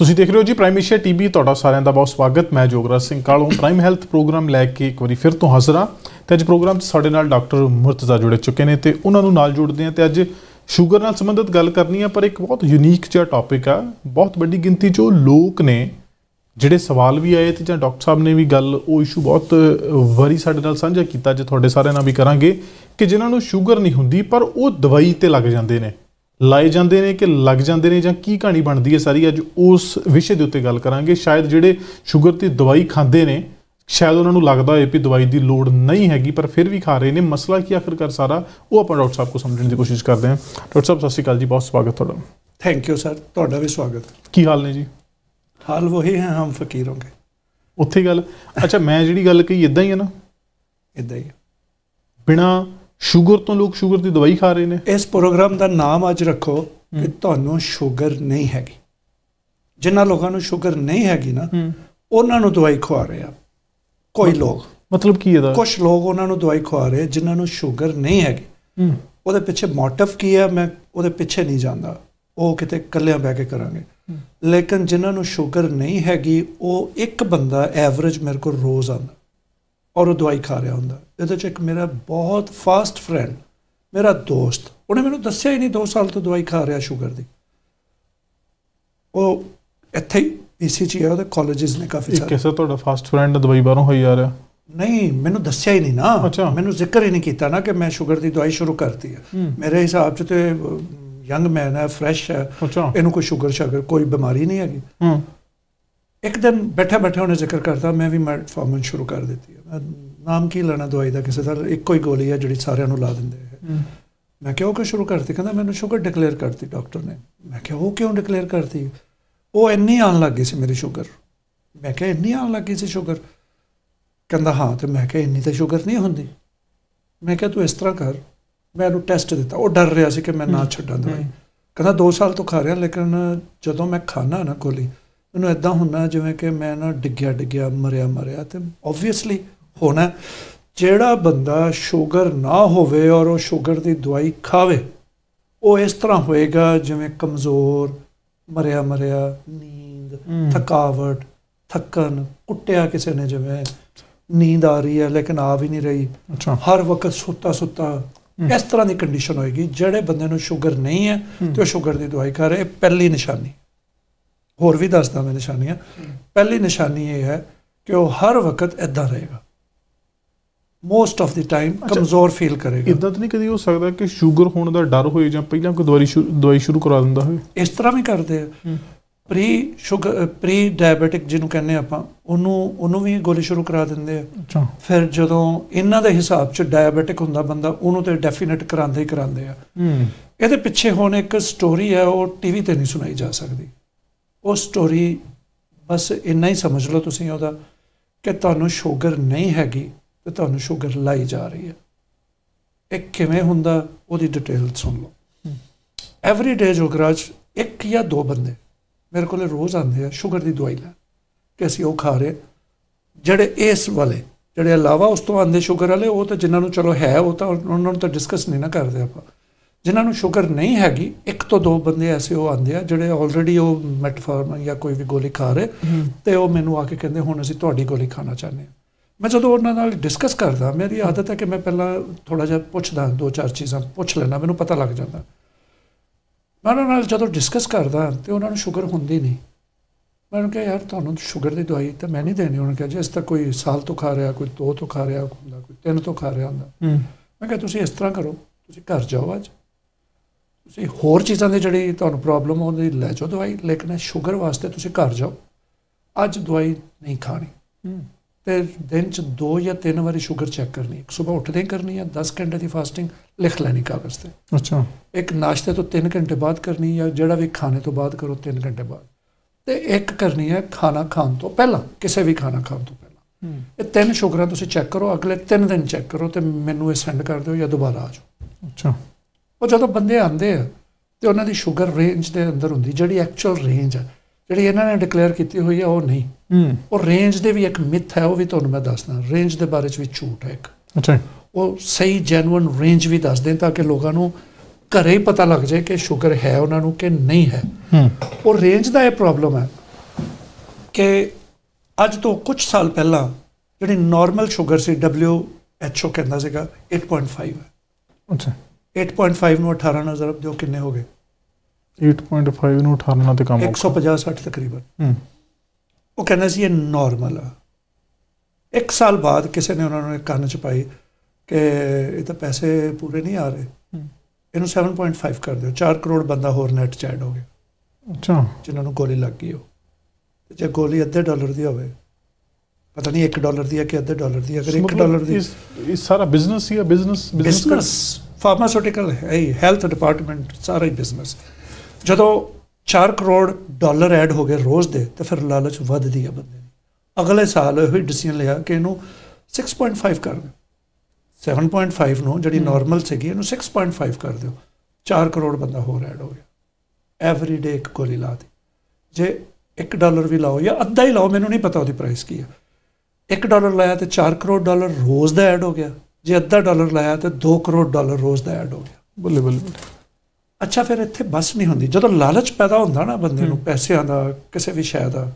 ਤੁਸੀਂ ਦੇਖ ਰਹੇ ਹੋ ਜੀ ਪ੍ਰਾਈਮ ਏਸ਼ੀਆ ਟੀਵੀ ਤੁਹਾਡਾ ਸਾਰਿਆਂ ਦਾ ਬਹੁਤ ਸਵਾਗਤ ਮੈਂ ਜੋਗਰਾਜ ਸਿੰਘ ਕਾਲੋਂ ਪ੍ਰਾਈਮ ਹੈਲਥ ਪ੍ਰੋਗਰਾਮ ਲੈ ਕੇ ਇੱਕ ਵਾਰੀ ਫਿਰ ਤੋਂ ਹਾਜ਼ਰ ਹਾਂ ਤੇ ਅੱਜ ਪ੍ਰੋਗਰਾਮ 'ਚ ਸਾਡੇ ਨਾਲ ਡਾਕਟਰ ਮੁਰਤਜ਼ਾ ਜੁੜੇ ਚੁੱਕੇ ਨੇ ਤੇ ਉਹਨਾਂ ਨੂੰ ਨਾਲ ਜੋੜਦੇ ਹਾਂ ਤੇ ਅੱਜ ਸ਼ੂਗਰ ਨਾਲ ਸੰਬੰਧਿਤ ਗੱਲ ਕਰਨੀ ਆ ਪਰ ਇੱਕ ਬਹੁਤ ਯੂਨੀਕ ਜਿਹਾ ਟੌਪਿਕ ਆ ਬਹੁਤ ਵੱਡੀ ਗਿਣਤੀ 'ਚੋਂ ਲੋਕ ਨੇ ਜਿਹੜੇ ਸਵਾਲ ਵੀ ਆਏ ਤੇ ਜਾਂ ਡਾਕਟਰ ਸਾਹਿਬ ਨੇ ਵੀ ਗੱਲ ਉਹ ਇਸ਼ੂ ਬਹੁਤ ਵਾਰੀ ਸਾਡੇ ਨਾਲ ਸਾਂਝਾ ਕੀਤਾ ਜੇ ਤੁਹਾਡੇ ਸਾਰਿਆਂ ਨਾਲ ਵੀ ਕਰਾਂਗੇ ਕਿ ਜਿਨ੍ਹਾਂ ਨੂੰ ਸ਼ੂਗਰ ਨਹੀਂ ਹੁੰਦੀ ਪਰ ਉਹ ਦਵਾਈ ਤੇ ਲੱਗ ਜਾਂਦੇ ਨੇ ਲਾਏ ਜਾਂਦੇ ਨੇ ਕਿ ਲੱਗ ਜਾਂਦੇ ਨੇ ਜਾਂ ਕੀ ਕਹਾਣੀ ਬਣਦੀ ਹੈ ਸਾਰੀ ਅੱਜ ਉਸ ਵਿਸ਼ੇ ਦੇ ਉੱਤੇ ਗੱਲ ਕਰਾਂਗੇ ਸ਼ਾਇਦ ਜਿਹੜੇ ਸ਼ੂਗਰ ਤੇ ਦਵਾਈ ਖਾਂਦੇ ਨੇ ਸ਼ਾਇਦ ਉਹਨਾਂ ਨੂੰ ਲੱਗਦਾ ਹੋਵੇ ਕਿ ਦਵਾਈ ਦੀ ਲੋੜ ਨਹੀਂ ਹੈਗੀ ਪਰ ਫਿਰ ਵੀ ਖਾ ਰਹੇ ਨੇ ਮਸਲਾ ਕੀ ਆਖਰਕਾਰ ਸਾਰਾ ਉਹ ਆਪਾਂ ਡਾਕਟਰ ਸਾਹਿਬ ਕੋ ਸਮਝਣ ਦੀ ਕੋਸ਼ਿਸ਼ ਕਰਦੇ ਹਾਂ ਡਾਕਟਰ ਸਾਹਿਬ ਸਤਿ ਸ਼੍ਰੀ ਅਕਾਲ ਜੀ ਬਹੁਤ ਸਵਾਗਤ ਤੁਹਾਡਾ ਥੈਂਕ ਯੂ ਸਰ ਤੁਹਾਡਾ ਵੀ ਸਵਾਗਤ ਕੀ ਹਾਲ ਨੇ ਜੀ ਹਾਲ ਵਹੀ ਹੈ ਹਮ ਫਕੀਰ ਹੋਗੇ ਉੱਥੇ ਗੱਲ ਅੱਛਾ ਮੈਂ ਜਿਹੜੀ ਗੱਲ ਕਹੀ ਇਦਾਂ ਹੀ ਹੈ ਨਾ ਇਦਾਂ ਹੀ ਬਿਨਾ ਸ਼ੂਗਰ ਤੋਂ ਲੋਕ ਸ਼ੂਗਰ ਦੀ ਦਵਾਈ ਖਾ ਰਹੇ ਨੇ ਇਸ ਪ੍ਰੋਗਰਾਮ ਦਾ ਨਾਮ ਅੱਜ ਰੱਖੋ ਕਿ ਤੁਹਾਨੂੰ ਸ਼ੂਗਰ ਨਹੀਂ ਹੈਗੀ ਜਿਨ੍ਹਾਂ ਲੋਕਾਂ ਨੂੰ ਸ਼ੂਗਰ ਨਹੀਂ ਹੈਗੀ ਨਾ ਉਹਨਾਂ ਨੂੰ ਦਵਾਈ ਖਵਾ ਰਹੇ ਆ ਕੋਈ ਲੋਕ ਮਤਲਬ ਕੀ ਇਹਦਾ ਕੁਝ ਲੋਕ ਉਹਨਾਂ ਨੂੰ ਦਵਾਈ ਖਵਾ ਰਹੇ ਜਿਨ੍ਹਾਂ ਨੂੰ ਸ਼ੂਗਰ ਨਹੀਂ ਹੈਗੀ ਉਹਦੇ ਪਿੱਛੇ ਮੋਟਿਵ ਕੀ ਹੈ ਮੈਂ ਉਹਦੇ ਪਿੱਛੇ ਨਹੀਂ ਜਾਂਦਾ ਉਹ ਕਿਤੇ ਇਕੱਲਿਆਂ ਬਹਿ ਕੇ ਕਰਾਂਗੇ ਲੇਕਿਨ ਜਿਨ੍ਹਾਂ ਨੂੰ ਸ਼ੂਗਰ ਨਹੀਂ ਹੈਗੀ ਉਹ ਇੱਕ ਬੰਦਾ ਐਵਰੇਜ ਮੇਰੇ ਕੋਲ ਰੋਜ਼ ਆਉਂਦਾ ਔਰ ਉਹ ਦਵਾਈ ਖਾ ਰਿਹਾ ਹੁੰਦਾ ਇਹਦੇ ਚ ਇੱਕ ਮੇਰਾ ਬਹੁਤ ਫਾਸਟ ਫਰੈਂਡ ਮੇਰਾ ਦੋਸਤ ਉਹਨੇ ਮੈਨੂੰ ਦੱਸਿਆ ਹੀ ਨਹੀਂ 2 ਸਾਲ ਤੋਂ ਦਵਾਈ ਖਾ ਰਿਹਾ ਸ਼ੂਗਰ ਦੀ ਉਹ ਇੱਥੇ ਹੀ ਪੀਸੀਜੀ ਆ ਉਹਦੇ ਕਾਲਜਸ ਨੇ ਕਾਫੀ ਸਾਰੇ ਕਿਵੇਂ ਤੁਹਾਡਾ ਫਾਸਟ ਫਰੈਂਡ ਦਵਾਈ ਬਾਹਰੋਂ ਹੋਈ ਆ ਰਿਹਾ ਨਹੀਂ ਮੈਨੂੰ ਦੱਸਿਆ ਹੀ ਨਹੀਂ ਨਾ ਮੈਨੂੰ ਜ਼ਿਕਰ ਹੀ ਨਹੀਂ ਕੀਤਾ ਨਾ ਕਿ ਮੈਂ ਸ਼ੂਗਰ ਦੀ ਦਵਾਈ ਸ਼ੁਰੂ ਕਰਤੀ ਹੈ ਮੇਰੇ ਹਿਸਾਬ 'ਚ ਤੇ ਯੰਗ ਮੈਨ ਹੈ ਫਰੈਸ਼ ਹੈ ਇਹਨੂੰ ਕੋਈ ਸ਼ੂਗਰ ਸ਼ਗਰ ਕੋਈ ਬਿਮਾਰੀ ਨਹੀਂ ਹੈਗੀ ਇੱਕ ਦਿਨ ਬੈਠਾ ਬੈਠਾ ਉਹਨੇ ਜ਼ਿਕਰ ਕਰਤਾ ਮੈਂ ਵੀ ਫਾਰਮਨ ਸ਼ੁਰੂ ਕਰ ਦਿੱਤੀ ਹੈ ਨਾਮ ਕੀ ਲੈਣਾ ਦਵਾਈ ਦਾ ਕਿਸੇ ਦਾ ਇੱਕੋ ਹੀ ਗੋਲੀ ਹੈ ਜਿਹੜੀ ਸਾਰਿਆਂ ਨੂੰ ਲਾ ਦਿੰਦੇ ਹੈ ਮੈਂ ਕਿਹਾ ਉਹ ਕਿਉਂ ਸ਼ੁਰੂ ਕਰਤੀ ਕਹਿੰਦਾ ਮੈਨੂੰ ਸ਼ੂਗਰ ਡਿਕਲੇਅਰ ਕਰਤੀ ਡਾਕਟਰ ਨੇ ਮੈਂ ਕਿਹਾ ਉਹ ਕਿਉਂ ਡਿਕਲੇਅਰ ਕਰਤੀ ਉਹ ਇੰਨੀ ਆਣ ਲੱਗੀ ਸੀ ਮੇਰੀ ਸ਼ੂਗਰ ਮੈਂ ਕਿਹਾ ਇੰਨੀ ਆਣ ਲੱਗੀ ਸੀ ਸ਼ੂਗਰ ਕਹਿੰਦਾ ਹਾਂ ਤੇ ਮੈਂ ਕਿਹਾ ਇੰਨੀ ਤਾਂ ਸ਼ੂਗਰ ਨਹੀਂ ਹੁੰਦੀ ਮੈਂ ਕਿਹਾ ਤੂੰ ਇਸ ਤਰ੍ਹਾਂ ਕਰ ਮੈਂ ਉਹਨੂੰ ਟੈਸਟ ਦਿੱਤਾ ਉਹ ਡਰ ਰਿਹਾ ਸੀ ਕਿ ਮੈਂ ਨਾ ਛੱਡਾਂ ਦਵਾਈ ਕਹਿੰਦਾ 2 ਸਾਲ ਤੋਂ ਖਾ ਰਿਹਾ ਲੇਕਿਨ ਜਦੋਂ ਮੈਂ ਖਾਣਾ ਨਾ ਕੋਲੀ ਮੈਨੂੰ ਇਦਾਂ ਹੁੰਦਾ ਜਿਵੇਂ ਕਿ ਮੈਂ ਨਾ ਡਿੱਗਿਆ ਡਿੱਗਿਆ ਮਰਿਆ ਮਰਿਆ ਤੇ ਆਬਵੀਅਸਲੀ ਹੋਣਾ ਜਿਹੜਾ ਬੰਦਾ ਸ਼ੂਗਰ ਨਾ ਹੋਵੇ ਔਰ ਉਹ ਸ਼ੂਗਰ ਦੀ ਦਵਾਈ ਖਾਵੇ ਉਹ ਇਸ ਤਰ੍ਹਾਂ ਹੋਏਗਾ ਜਿਵੇਂ ਕਮਜ਼ੋਰ ਮਰਿਆ ਮਰਿਆ ਨੀਂਦ ਥਕਾਵਟ ਥੱਕਣ ਕੁੱਟਿਆ ਕਿਸੇ ਨੇ ਜਿਵੇਂ ਨੀਂਦ ਆ ਰਹੀ ਹੈ ਲੇਕਿਨ ਆ ਵੀ ਨਹੀਂ ਰਹੀ ਅੱਛਾ ਹਰ ਵਕਤ ਸੁੱਤਾ ਸੁੱਤਾ ਇਸ ਤਰ੍ਹਾਂ ਦੀ ਕੰਡੀਸ਼ਨ ਹੋਏਗੀ ਜਿਹੜੇ ਬੰਦੇ ਨੂੰ ਸ਼ੂਗਰ ਨਹੀਂ ਹੈ ਤੇ ਉਹ ਸ਼ੂਗਰ ਦੀ ਦਵਾਈ ਖਾ ਰਿਹਾ ਪਹਿਲੀ ਨਿਸ਼ਾਨੀ ਹੋਰ ਵੀ ਦੱਸਦਾ ਮੈਂ ਨਿਸ਼ਾਨੀਆਂ ਪਹਿਲੀ ਨਿਸ਼ਾਨੀ ਇਹ ਹੈ ਕਿ ਉਹ ਹਰ ਵਕਤ ਇਦਾਂ ਰਹੇਗਾ ਮੋਸਟ ਆਫ ਦੀ ਟਾਈਮ ਕਮਜ਼ੋਰ ਫੀਲ ਕਰੇਗਾ ਇਦਾਂ ਤਾਂ ਨਹੀਂ ਕਦੀ ਹੋ ਸਕਦਾ ਕਿ 슈ਗਰ ਹੋਣ ਦਾ ਡਰ ਹੋਏ ਜਾਂ ਪਹਿਲਾਂ ਕੋਈ ਦਵਾਈ ਦਵਾਈ ਸ਼ੁਰੂ ਕਰਾ ਦਿੰਦਾ ਹੋਵੇ ਇਸ ਤਰ੍ਹਾਂ ਵੀ ਕਰਦੇ ਆ ਪ੍ਰੀ 슈ਗਰ ਪ੍ਰੀ ਡਾਇਬੀਟਿਕ ਜਿਹਨੂੰ ਕਹਿੰਦੇ ਆਪਾਂ ਉਹਨੂੰ ਉਹਨੂੰ ਵੀ ਗੋਲੀ ਸ਼ੁਰੂ ਕਰਾ ਦਿੰਦੇ ਆ ਅੱਛਾ ਫਿਰ ਜਦੋਂ ਇਹਨਾਂ ਦੇ ਹਿਸਾਬ 'ਚ ਡਾਇਬੀਟਿਕ ਹੁੰਦਾ ਬੰਦਾ ਉਹਨੂੰ ਤੇ ਡੈਫੀਨਿਟ ਕਰਾਉਂਦੇ ਹੀ ਕਰਾਉਂਦੇ ਆ ਇਹਦੇ ਪਿੱਛੇ ਹੁਣ ਇੱਕ ਸਟੋਰੀ ਹੈ ਉਹ ਟੀਵੀ ਤੇ ਨਹੀਂ ਸੁਣਾਈ ਜਾ ਸਕਦੀ ਉਹ ਸਟੋਰੀ ਬਸ ਇੰਨਾ ਹੀ ਸਮਝ ਲਓ ਤੁਸੀਂ ਉਹਦਾ ਕਿ ਤੁਹਾਨੂੰ ਸ਼ੂਗਰ ਨਹੀਂ ਹੈਗੀ ਤੇ ਤੁਹਾਨੂੰ ਸ਼ੂਗਰ ਲਾਈ ਜਾ ਰਹੀ ਹੈ ਇਹ ਕਿਵੇਂ ਹੁੰਦਾ ਉਹਦੀ ਡਿਟੇਲ ਸੁਣ ਲਓ ਐਵਰੀ ਡੇ ਜੋਗਰਾਜ ਇੱਕ ਜਾਂ ਦੋ ਬੰਦੇ ਮੇਰੇ ਕੋਲੇ ਰੋਜ਼ ਆਉਂਦੇ ਆ ਸ਼ੂਗਰ ਦੀ ਦਵਾਈ ਲੈ ਕਿ ਅਸੀਂ ਉਹ ਖਾ ਰਹੇ ਜਿਹੜੇ ਇਸ ਵਾਲੇ ਜਿਹੜੇ ਇਲਾਵਾ ਉਸ ਤੋਂ ਆਉਂਦੇ ਸ਼ੂਗਰ ਵਾਲੇ ਉਹ ਤਾਂ ਜਿਨ੍ਹਾਂ ਨੂੰ ਚਲੋ ਹੈ ਉਹ ਤਾਂ ਉਹਨਾਂ ਨੂੰ ਤਾਂ ਡਿਸਕਸ ਨਹੀਂ ਨਾ ਕਰਦੇ ਆਪਾਂ ਜਿਨ੍ਹਾਂ ਨੂੰ ਸ਼ੂਗਰ ਨਹੀਂ ਹੈਗੀ ਇੱਕ ਤੋਂ ਦੋ ਬੰਦੇ ਐਸੇ ਉਹ ਆਂਦੇ ਆ ਜਿਹੜੇ ਆਲਰੇਡੀ ਉਹ ਮੈਟਫਾਰਮ ਜਾਂ ਕੋਈ ਵੀ ਗੋਲੀ ਖਾ ਰਹੇ ਤੇ ਉਹ ਮੈਨੂੰ ਆ ਕੇ ਕਹਿੰਦੇ ਹੁਣ ਅਸੀਂ ਤੁਹਾਡੀ ਗੋਲੀ ਖਾਣਾ ਚਾਹੁੰਦੇ ਹਾਂ ਮੈਂ ਜਦੋਂ ਉਹਨਾਂ ਨਾਲ ਡਿਸਕਸ ਕਰਦਾ ਮੇਰੀ ਆਦਤ ਹੈ ਕਿ ਮੈਂ ਪਹਿਲਾਂ ਥੋੜਾ ਜਿਹਾ ਪੁੱਛਦਾ ਦੋ ਚਾਰ ਚੀਜ਼ਾਂ ਪੁੱਛ ਲੈਣਾ ਮੈਨੂੰ ਪਤਾ ਲੱਗ ਜਾਂਦਾ ਮੈਂ ਉਹਨਾਂ ਨਾਲ ਜਦੋਂ ਡਿਸਕਸ ਕਰਦਾ ਤੇ ਉਹਨਾਂ ਨੂੰ ਸ਼ੂਗਰ ਹੁੰਦੀ ਨਹੀਂ ਮੈਂ ਉਹਨਾਂ ਕਿਹਾ ਯਾਰ ਤੁਹਾਨੂੰ ਸ਼ੂਗਰ ਦੀ ਦਵਾਈ ਤਾਂ ਮੈਂ ਨਹੀਂ ਦੇਣੀ ਉਹਨਾਂ ਕਿਹਾ ਜਿਸ ਤੱਕ ਕੋਈ ਸਾਲ ਤੋਂ ਖਾ ਰਿਹਾ ਕੋਈ ਦੋ ਤੋਂ ਖਾ ਰਿਹਾ ਹੁੰਦਾ ਕੋਈ ਤਿੰਨ ਤੋਂ ਖਾ ਰਿਹਾ ਹੁੰਦਾ ਮੈਂ ਕਿਹਾ ਤੁਸੀਂ ਇਸ ਤਰ੍ਹਾਂ ਕਰੋ ਤੁਸੀਂ ਘਰ ਜਾਓ ਅੱਜ ਤੁਸੀਂ ਹੋਰ ਚੀਜ਼ਾਂ ਦੇ ਜਿਹੜੀ ਤੁਹਾਨੂੰ ਪ੍ਰੋਬਲਮ ਆਉਂਦੀ ਲੈ ਜਾਓ ਦਵਾਈ ਲੇਕਿਨ ਸ਼ੂਗਰ ਵਾਸਤੇ ਤੁਸੀਂ ਘਰ ਜਾਓ ਅੱਜ ਦਵਾਈ ਨਹੀਂ ਖਾਣੀ ਤੇ ਦਿਨ ਚ ਦੋ ਜਾਂ ਤਿੰਨ ਵਾਰੀ ਸ਼ੂਗਰ ਚੈੱਕ ਕਰਨੀ ਹੈ ਸਵੇਰ ਉੱਠਦੇ ਕਰਨੀ ਹੈ 10 ਘੰਟੇ ਦੀ ਫਾਸਟਿੰਗ ਲਿਖ ਲੈਣੀ ਕਾਗਜ਼ ਤੇ ਅੱਛਾ ਇੱਕ ਨਾਸ਼ਤੇ ਤੋਂ 3 ਘੰਟੇ ਬਾਅਦ ਕਰਨੀ ਜਾਂ ਜਿਹੜਾ ਵੀ ਖਾਣੇ ਤੋਂ ਬਾਅਦ ਕਰੋ 3 ਘੰਟੇ ਬਾਅਦ ਤੇ ਇੱਕ ਕਰਨੀ ਹੈ ਖਾਣਾ ਖਾਣ ਤੋਂ ਪਹਿਲਾਂ ਕਿਸੇ ਵੀ ਖਾਣਾ ਖਾਣ ਤੋਂ ਪਹਿਲਾਂ ਇਹ ਤਿੰਨ ਸ਼ੂਗਰਾਂ ਤੁਸੀਂ ਚੈੱਕ ਕਰੋ ਅਗਲੇ 3 ਦਿਨ ਚੈੱਕ ਕਰੋ ਤੇ ਮੈਨੂੰ ਇਹ ਸੈਂਡ ਕਰ ਦਿਓ ਜਾਂ ਦੁਬਾਰਾ ਆ ਜਾਓ ਅੱਛਾ ਉਹ ਜਦੋਂ ਬੰਦੇ ਆਉਂਦੇ ਆ ਤੇ ਉਹਨਾਂ ਦੀ ਸ਼ੂਗਰ ਰੇਂਜ ਦੇ ਅੰਦਰ ਹੁੰਦੀ ਜਿਹੜੀ ਐਕਚੁਅਲ ਰੇਂਜ ਹੈ ਜਿਹੜੀ ਇਹਨਾਂ ਨੇ ਡਿਕਲੇਅਰ ਕੀਤੀ ਹੋਈ ਹੈ ਉਹ ਨਹੀਂ ਹੂੰ ਉਹ ਰੇਂਜ ਦੇ ਵੀ ਇੱਕ ਮਿਥ ਹੈ ਉਹ ਵੀ ਤੁਹਾਨੂੰ ਮੈਂ ਦੱਸਦਾ ਰੇਂਜ ਦੇ ਬਾਰੇ ਵਿੱਚ ਝੂਠ ਹੈ ਇੱਕ ਅੱਛਾ ਉਹ ਸਹੀ ਜੈਨੂਇਨ ਰੇਂਜ ਵੀ ਦੱਸ ਦੇ ਤਾਂ ਕਿ ਲੋਕਾਂ ਨੂੰ ਘਰੇ ਹੀ ਪਤਾ ਲੱਗ ਜਾਏ ਕਿ ਸ਼ੂਗਰ ਹੈ ਉਹਨਾਂ ਨੂੰ ਕਿ ਨਹੀਂ ਹੈ ਹੂੰ ਉਹ ਰੇਂਜ ਦਾ ਇਹ ਪ੍ਰੋਬਲਮ ਹੈ ਕਿ ਅੱਜ ਤੋਂ ਕੁਝ ਸਾਲ ਪਹਿਲਾਂ ਜਿਹੜੀ ਨਾਰਮਲ ਸ਼ੂਗਰ ਸੀ WHO ਕਹਿੰਦਾ ਸੀਗਾ 8.5 ਹੈ ਅੱਛਾ 8.5 ਨੂੰ 18 ਨਾਲ ਜ਼ਰਬ ਜੋ ਕਿੰਨੇ ਹੋ ਗਏ 8.5 ਨੂੰ 18 ਨਾਲ ਤੇ ਕੰਮ 150 60 ਤਕਰੀਬਨ ਹੂੰ ਉਹ ਕਹਿੰਦਾ ਸੀ ਇਹ ਨਾਰਮਲ ਆ ਇੱਕ ਸਾਲ ਬਾਅਦ ਕਿਸੇ ਨੇ ਉਹਨਾਂ ਨੂੰ ਇੱਕ ਕੰਨ ਚ ਪਾਈ ਕਿ ਇਹ ਤਾਂ ਪੈਸੇ ਪੂਰੇ ਨਹੀਂ ਆ ਰਹੇ ਇਹਨੂੰ 7.5 ਕਰ ਦਿਓ 4 ਕਰੋੜ ਬੰਦਾ ਹੋਰ ਨੈਟ ਚੈਡ ਹੋ ਗਿਆ ਅੱਛਾ ਜਿਨ੍ਹਾਂ ਨੂੰ ਗੋਲੀ ਲੱਗ ਗਈ ਉਹ ਤੇ ਜੇ ਗੋਲੀ ਅੱਧੇ ਡਾਲਰ ਦੀ ਹੋਵੇ ਪਤਾ ਨਹੀਂ 1 ਡਾਲਰ ਦੀ ਹੈ ਕਿ ਅੱਧੇ ਡਾਲਰ ਦੀ ਅਗਰ 1 ਡਾਲਰ ਦੀ ਇਸ ਸਾਰਾ ਬਿਜ਼ਨਸ ਹੀ ਹੈ ਬਿਜ਼ਨਸ ਬਿਜ਼ਨਸ ਫਾਰਮਾਸਿਊਟੀਕਲ ਹੈ ਹੈਲਥ ਡਿਪਾਰਟਮੈਂਟ ਸਾਰਾ ਹੀ ਬਿਜ਼ਨਸ ਜਦੋਂ 4 ਕਰੋੜ ਡਾਲਰ ਐਡ ਹੋ ਗਏ ਰੋਜ਼ ਦੇ ਤੇ ਫਿਰ ਲਾਲਚ ਵੱਧਦੀ ਹੈ ਬੰਦੇ ਦੀ ਅਗਲੇ ਸਾਲ ਉਹ ਹੀ ਡਿਸੀਜਨ ਲਿਆ ਕਿ ਇਹਨੂੰ 6.5 ਕਰ ਦਿਓ 7.5 ਨੂੰ ਜਿਹੜੀ ਨਾਰਮਲ ਸੀਗੀ ਇਹਨੂੰ 6.5 ਕਰ ਦਿਓ 4 ਕਰੋੜ ਬੰਦਾ ਹੋਰ ਐਡ ਹੋ ਗਿਆ ਐਵਰੀ ਡੇ ਇੱਕ ਗੋਲੀ ਲਾ ਦੇ ਜੇ 1 ਡਾਲਰ ਵੀ ਲਾਓ ਜਾਂ ਅੱਧਾ ਹੀ ਲਾਓ ਮੈਨੂੰ ਨਹੀਂ ਪਤਾ ਉਹਦੀ ਪ੍ਰਾਈਸ ਕੀ ਹੈ 1 ਡਾਲਰ ਲਾਇਆ ਤੇ 4 ਕਰੋੜ ਡਾਲਰ ਰੋਜ਼ ਦਾ ਐਡ ਹੋ ਗਿਆ ਜੇ ਅੱਧਾ ਡਾਲਰ ਲਾਇਆ ਤੇ 2 ਕਰੋੜ ਡਾਲਰ ਰੋਜ਼ ਦਾ ਐਡ ਹੋ ਗਿਆ ਬੱਲੇ ਬੱਲੇ ਅੱਛਾ ਫਿਰ ਇੱਥੇ ਬਸ ਨਹੀਂ ਹੁੰਦੀ ਜਦੋਂ ਲਾਲਚ ਪੈਦਾ ਹੁੰਦਾ ਨਾ ਬੰਦੇ ਨੂੰ ਪੈਸਿਆਂ ਦਾ ਕਿਸੇ ਵੀ ਸ਼ੈ ਦਾ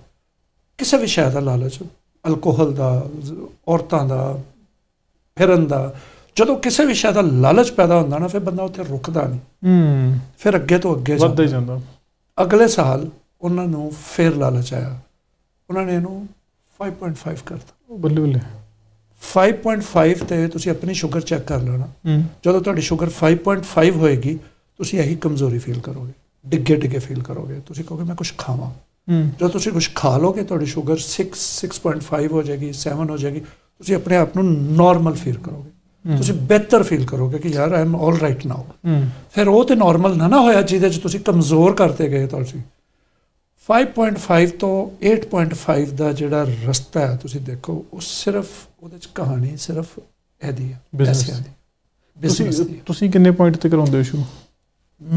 ਕਿਸੇ ਵੀ ਸ਼ੈ ਦਾ ਲਾਲਚ ਅਲਕੋਹਲ ਦਾ ਔਰਤਾਂ ਦਾ ਫਿਰਨ ਦਾ ਜਦੋਂ ਕਿਸੇ ਵੀ ਸ਼ੈ ਦਾ ਲਾਲਚ ਪੈਦਾ ਹੁੰਦਾ ਨਾ ਫਿਰ ਬੰਦਾ ਉੱਥੇ ਰੁਕਦਾ ਨਹੀਂ ਹੂੰ ਫਿਰ ਅੱਗੇ ਤੋਂ ਅੱਗੇ ਵੱਧਦਾ ਜਾਂਦਾ ਅਗਲੇ ਸਾਲ ਉਹਨਾਂ ਨੂੰ ਫੇਰ ਲਾਲਚ ਆਇਆ ਉਹਨਾਂ ਨੇ ਇਹਨੂੰ 5.5 ਕਰਤਾ ਬੱਲੇ ਬੱਲੇ 5.5 ਤੇ ਤੁਸੀਂ ਆਪਣੀ ਸ਼ੂਗਰ ਚੈੱਕ ਕਰ ਲੈਣਾ ਜਦੋਂ ਤੁਹਾਡੀ ਸ਼ੂਗਰ 5.5 ਹੋਏਗੀ ਤੁਸੀਂ ਇਹੀ ਕਮਜ਼ੋਰੀ ਫੀਲ ਕਰੋਗੇ ਡਿੱਗੇ ਡਿੱਗੇ ਫੀਲ ਕਰੋਗੇ ਤੁਸੀਂ ਕਹੋਗੇ ਮੈਂ ਕੁਝ ਖਾਵਾਂ ਜਦੋਂ ਤੁਸੀਂ ਕੁਝ ਖਾ ਲੋਗੇ ਤੁਹਾਡੀ ਸ਼ੂਗਰ 6 6.5 ਹੋ ਜਾਏਗੀ 7 ਹੋ ਜਾਏਗੀ ਤੁਸੀਂ ਆਪਣੇ ਆਪ ਨੂੰ ਨਾਰਮਲ ਫੀਲ ਕਰੋਗੇ ਤੁਸੀਂ ਬਿਹਤਰ ਫੀਲ ਕਰੋਗੇ ਕਿ ਯਾਰ ਆਮ ਆਲ ਰਾਈਟ ਨਾਓ ਫਿਰ ਉਹ ਤੇ ਨਾਰਮਲ ਨਾ ਨਾ ਹੋਇਆ ਜਿਹਦੇ ਚ ਤੁਸੀਂ ਕਮਜ਼ੋਰ ਕਰਤੇ ਗਏ ਤੁਸੀਂ 5.5 ਤੋਂ 8.5 ਦਾ ਜਿਹੜਾ ਰਸਤਾ ਹੈ ਤੁਸੀਂ ਦੇਖੋ ਉਹ ਸਿਰਫ ਉਹਦੇ ਚ ਕਹਾਣੀ ਸਿਰਫ ਇਹਦੀ ਹੈ ਬਿਜ਼ਨਸ ਦੀ ਬਿਜ਼ਨਸ ਦੀ ਤੁਸੀਂ ਕਿੰਨੇ ਪੁਆਇੰਟ ਤੇ ਕਰਾਉਂਦੇ ਹੋ ਸ਼ੂ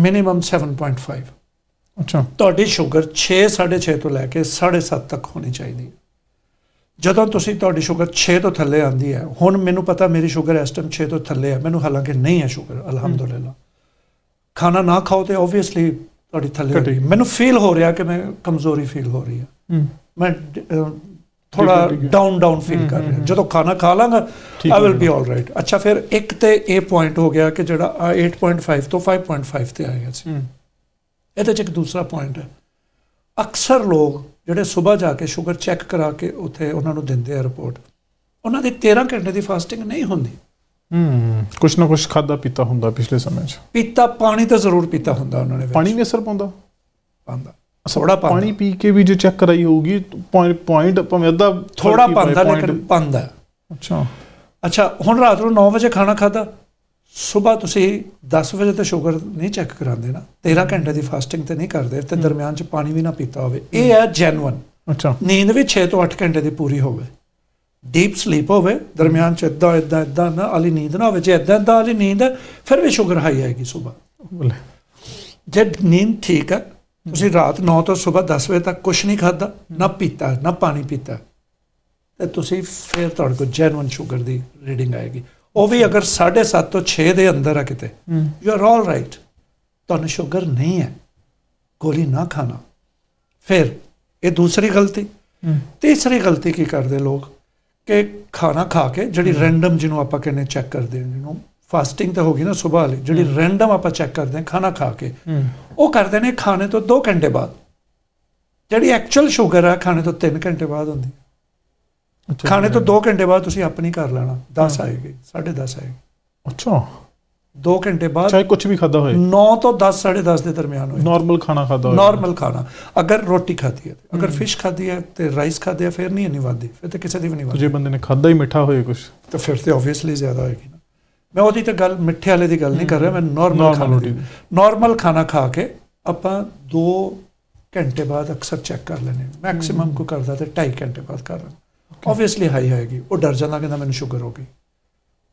ਮਿਨੀਮਮ 7.5 ਅੱਛਾ ਤੁਹਾਡੀ ਸ਼ੂਗਰ 6 6.5 ਤੋਂ ਲੈ ਕੇ 7.5 ਤੱਕ ਹੋਣੀ ਚਾਹੀਦੀ ਜਦੋਂ ਤੁਸੀਂ ਤੁਹਾਡੀ ਸ਼ੂਗਰ 6 ਤੋਂ ਥੱਲੇ ਆਂਦੀ ਹੈ ਹੁਣ ਮੈਨੂੰ ਪਤਾ ਮੇਰੀ ਸ਼ੂਗਰ ਇਸ ਟਾਈਮ 6 ਤੋਂ ਥੱਲੇ ਹੈ ਮੈਨੂੰ ਹਾਲਾਂਕਿ ਨਹੀਂ ਹੈ ਸ਼ੂਗਰ ਅਲਹਮਦੁਲਿਲਾ ਖਾਣਾ ਨਾ ਖਾਓ ਤੇ ਆਬਵੀਅਸਲੀ ਤੁਹਾਡੀ ਥੱਲੇ ਮੈਨੂੰ ਫੀਲ ਹੋ ਰਿਹਾ ਕਿ ਮੈਂ ਕਮਜ਼ੋਰੀ ਫੀਲ ਹੋ ਰਹੀ ਹੈ ਮੈਂ ਥੋੜਾ ਡਾਊਨ ਡਾਊਨ ਫੀਲ ਕਰ ਰਿਹਾ ਜਦੋਂ ਖਾਣਾ ਖਾ ਲਾਂਗਾ ਆਈ ਵਿਲ ਬੀ ਰਾਈਟ ਅੱਛਾ ਫਿਰ ਇੱਕ ਤੇ ਇਹ ਪੁਆਇੰਟ ਹੋ ਗਿਆ ਕਿ ਜਿਹੜਾ 8.5 ਤੋਂ 5.5 ਤੇ ਆਇਆ ਸੀ ਇਹਦੇ ਚ ਇੱਕ ਦੂਸਰਾ ਪੁਆਇੰਟ ਹੈ ਅਕਸਰ ਲੋਕ ਜਿਹੜੇ ਸਵੇਰ ਜਾ ਕੇ ਸ਼ੂਗਰ ਚੈੱਕ ਕਰਾ ਕੇ ਉੱਥੇ ਉਹਨਾਂ ਨੂੰ ਦਿੰਦੇ ਆ ਰਿਪੋਰਟ ਉਹਨਾਂ ਦੀ 13 ਘੰਟੇ ਦੀ ਫਾਸਟਿੰਗ ਨਹੀਂ ਹੁੰਦੀ ਹੂੰ ਕੁਛ ਨਾ ਕੁਛ ਖਾਦਾ ਪੀਤਾ ਹੁੰਦਾ ਪਿਛਲੇ ਸਮੇਂ 'ਚ ਪੀਤਾ ਪਾਣੀ ਤਾਂ ਜ਼ਰੂਰ ਪੀਤਾ ਹੁੰਦਾ ਉਹਨਾਂ ਨੇ ਪਾਣੀ ਵੀ ਅਸਰ ਪਾਉਂਦਾ ਪਾਉਂਦਾ ਥੋੜਾ ਪਾਣੀ ਪੀ ਕੇ ਵੀ ਜੇ ਚੈੱਕ ਕਰਾਈ ਹੋਊਗੀ ਪੁਆਇੰਟ ਪੁਆਇੰਟ ਭਾਵੇਂ ਅੱਧਾ ਥੋੜਾ ਪੰਦਾ ਲੇਕਿਨ ਪੰਦਾ ਅੱਛਾ ਅੱਛਾ ਹੁਣ ਰਾਤ ਨੂੰ 9 ਵਜੇ ਖਾਣਾ ਖਾਦਾ ਸਵੇਰ ਤੁਸੀਂ 10 ਵਜੇ ਤੇ ਸ਼ੂਗਰ ਨਹੀਂ ਚੈੱਕ ਕਰਾਉਂਦੇ ਨਾ 13 ਘੰਟੇ ਦੀ ਫਾਸਟਿੰਗ ਤੇ ਨਹੀਂ ਕਰਦੇ ਤੇ ਦਰਮਿਆਨ ਚ ਪਾਣੀ ਵੀ ਨਾ ਪੀਤਾ ਹੋਵੇ ਇਹ ਹੈ ਜੈਨੂਨ ਅੱਛਾ ਨੀਂਦ ਵੀ 6 ਤੋਂ 8 ਘੰਟੇ ਦੀ ਪੂਰੀ ਹੋਵੇ ਡੀਪ ਸਲੀਪ ਹੋਵੇ ਦਰਮਿਆਨ ਚ ਇਦਾਂ ਇਦਾਂ ਇਦਾਂ ਨਾ ਅਲੀ ਨੀਂਦ ਨਾ ਹੋਵੇ ਜੇ ਇਦਾਂ ਇਦਾਂ ਅਲੀ ਨੀਂਦ ਫਿਰ ਵੀ ਸ਼ੂਗਰ ਹਾਈ ਆਏਗੀ ਸਵੇਰ ਜਦ ਨੀਂਦ ਠੀਕ ਹੈ ਤੁਸੀਂ ਰਾਤ 9 ਤੋਂ ਸਵੇਰ 10 ਵਜੇ ਤੱਕ ਕੁਝ ਨਹੀਂ ਖਾਦਾ ਨਾ ਪੀਤਾ ਨਾ ਪਾਣੀ ਪੀਤਾ ਤੇ ਤੁਸੀਂ ਫੇਰ ਤੁਹਾਡੇ ਕੋਲ ਜੈਨੂਨ ਸ਼ੂਗਰ ਦੀ ਰੀਡਿੰਗ ਆਏਗੀ ਉਹ ਵੀ ਅਗਰ 7.5 ਤੋਂ 6 ਦੇ ਅੰਦਰ ਆ ਕਿਤੇ ਯੂ ਆਰ ਆਲ ਰਾਈਟ ਤੁਹਾਨੂੰ ਸ਼ੂਗਰ ਨਹੀਂ ਹੈ ਗੋਲੀ ਨਾ ਖਾਣਾ ਫਿਰ ਇਹ ਦੂਸਰੀ ਗਲਤੀ ਤੀਸਰੀ ਗਲਤੀ ਕੀ ਕਰਦੇ ਲੋਕ ਕਿ ਖਾਣਾ ਖਾ ਕੇ ਜਿਹੜੀ ਰੈਂਡਮ ਜਿਹਨੂੰ ਆਪਾਂ ਕਹਿੰਦੇ ਚੈੱਕ ਕਰਦੇ ਜਿਹਨੂੰ ਫਾਸਟਿੰਗ ਤਾਂ ਹੋ ਗਈ ਨਾ ਸਵੇਰ ਵਾਲੀ ਜਿਹੜੀ ਰੈਂਡਮ ਆਪਾਂ ਚੈੱਕ ਕਰਦੇ ਹਾਂ ਖਾਣਾ ਖਾ ਕੇ ਉਹ ਕਰਦੇ ਨੇ ਖਾਣੇ ਤੋਂ 2 ਘੰਟੇ ਬਾਅਦ ਜਿਹੜੀ ਐਕਚੁਅਲ ਸ਼ੂਗਰ ਆ ਖਾਣੇ ਤੋਂ 3 ਘੰਟੇ ਬਾਅਦ ਹੁੰਦੀ ਖਾਣੇ ਤੋਂ 2 ਘੰਟੇ ਬਾਅਦ ਤੁਸੀਂ ਆਪਣੀ ਕਰ ਲੈਣਾ 10 ਆਏਗੀ 10:30 ਆਏਗੀ ਅੱਛਾ 2 ਘੰਟੇ ਬਾਅਦ ਚਾਹੇ ਕੁਝ ਵੀ ਖਾਦਾ ਹੋਵੇ 9 ਤੋਂ 10:30 ਦੇ ਦਰਮਿਆਨ ਹੋਵੇ ਨਾਰਮਲ ਖਾਣਾ ਖਾਦਾ ਹੋਵੇ ਨਾਰਮਲ ਖਾਣਾ ਅਗਰ ਰੋਟੀ ਖਾਦੀ ਹੈ ਅਗਰ ਫਿਸ਼ ਖਾਦੀ ਹੈ ਤੇ ਰਾਈਸ ਖਾਦੇ ਆ ਫਿਰ ਨਹੀਂ ਇੰਨੀ ਵਾਦੀ ਫਿਰ ਤੇ ਕਿਸੇ ਦੀ ਵੀ ਨਹੀਂ ਵਾਦੀ ਜੇ ਬੰਦੇ ਨੇ ਖਾਦਾ ਹੀ ਮਿੱਠਾ ਹੋਵੇ ਕੁਝ ਤਾਂ ਫਿਰ ਤੇ ਆਬਵੀਅਸਲੀ ਜ਼ਿਆਦਾ ਹੋਏਗੀ ਮੈਂ ਉਹਦੀ ਤਾਂ ਗੱਲ ਮਿੱਠੇ ਵਾਲੇ ਦੀ ਗੱਲ ਨਹੀਂ ਕਰ ਰਿਹਾ ਮੈਂ ਨਾਰਮਲ ਖਾਣਾ ਨਾਰਮਲ ਖਾਣਾ ਖਾ ਕੇ ਆਪਾਂ 2 ਘੰਟੇ ਬਾਅਦ ਅਕਸਰ ਚੈੱਕ ਕਰ ਲੈਨੇ ਮੈਕਸਿਮਮ ਕੋ ਕਰਦਾ ਤੇ 2.5 ਘੰਟੇ ਬਾਅਦ ਕਰ ਰਿਹਾ ਆਬਵੀਅਸਲੀ ਹਾਈ ਹੋਏਗੀ ਉਹ ਡਰ ਜਾਂਦਾ ਨਾ ਮੈਨੂੰ ਸ਼ੂਗਰ ਹੋ ਗਈ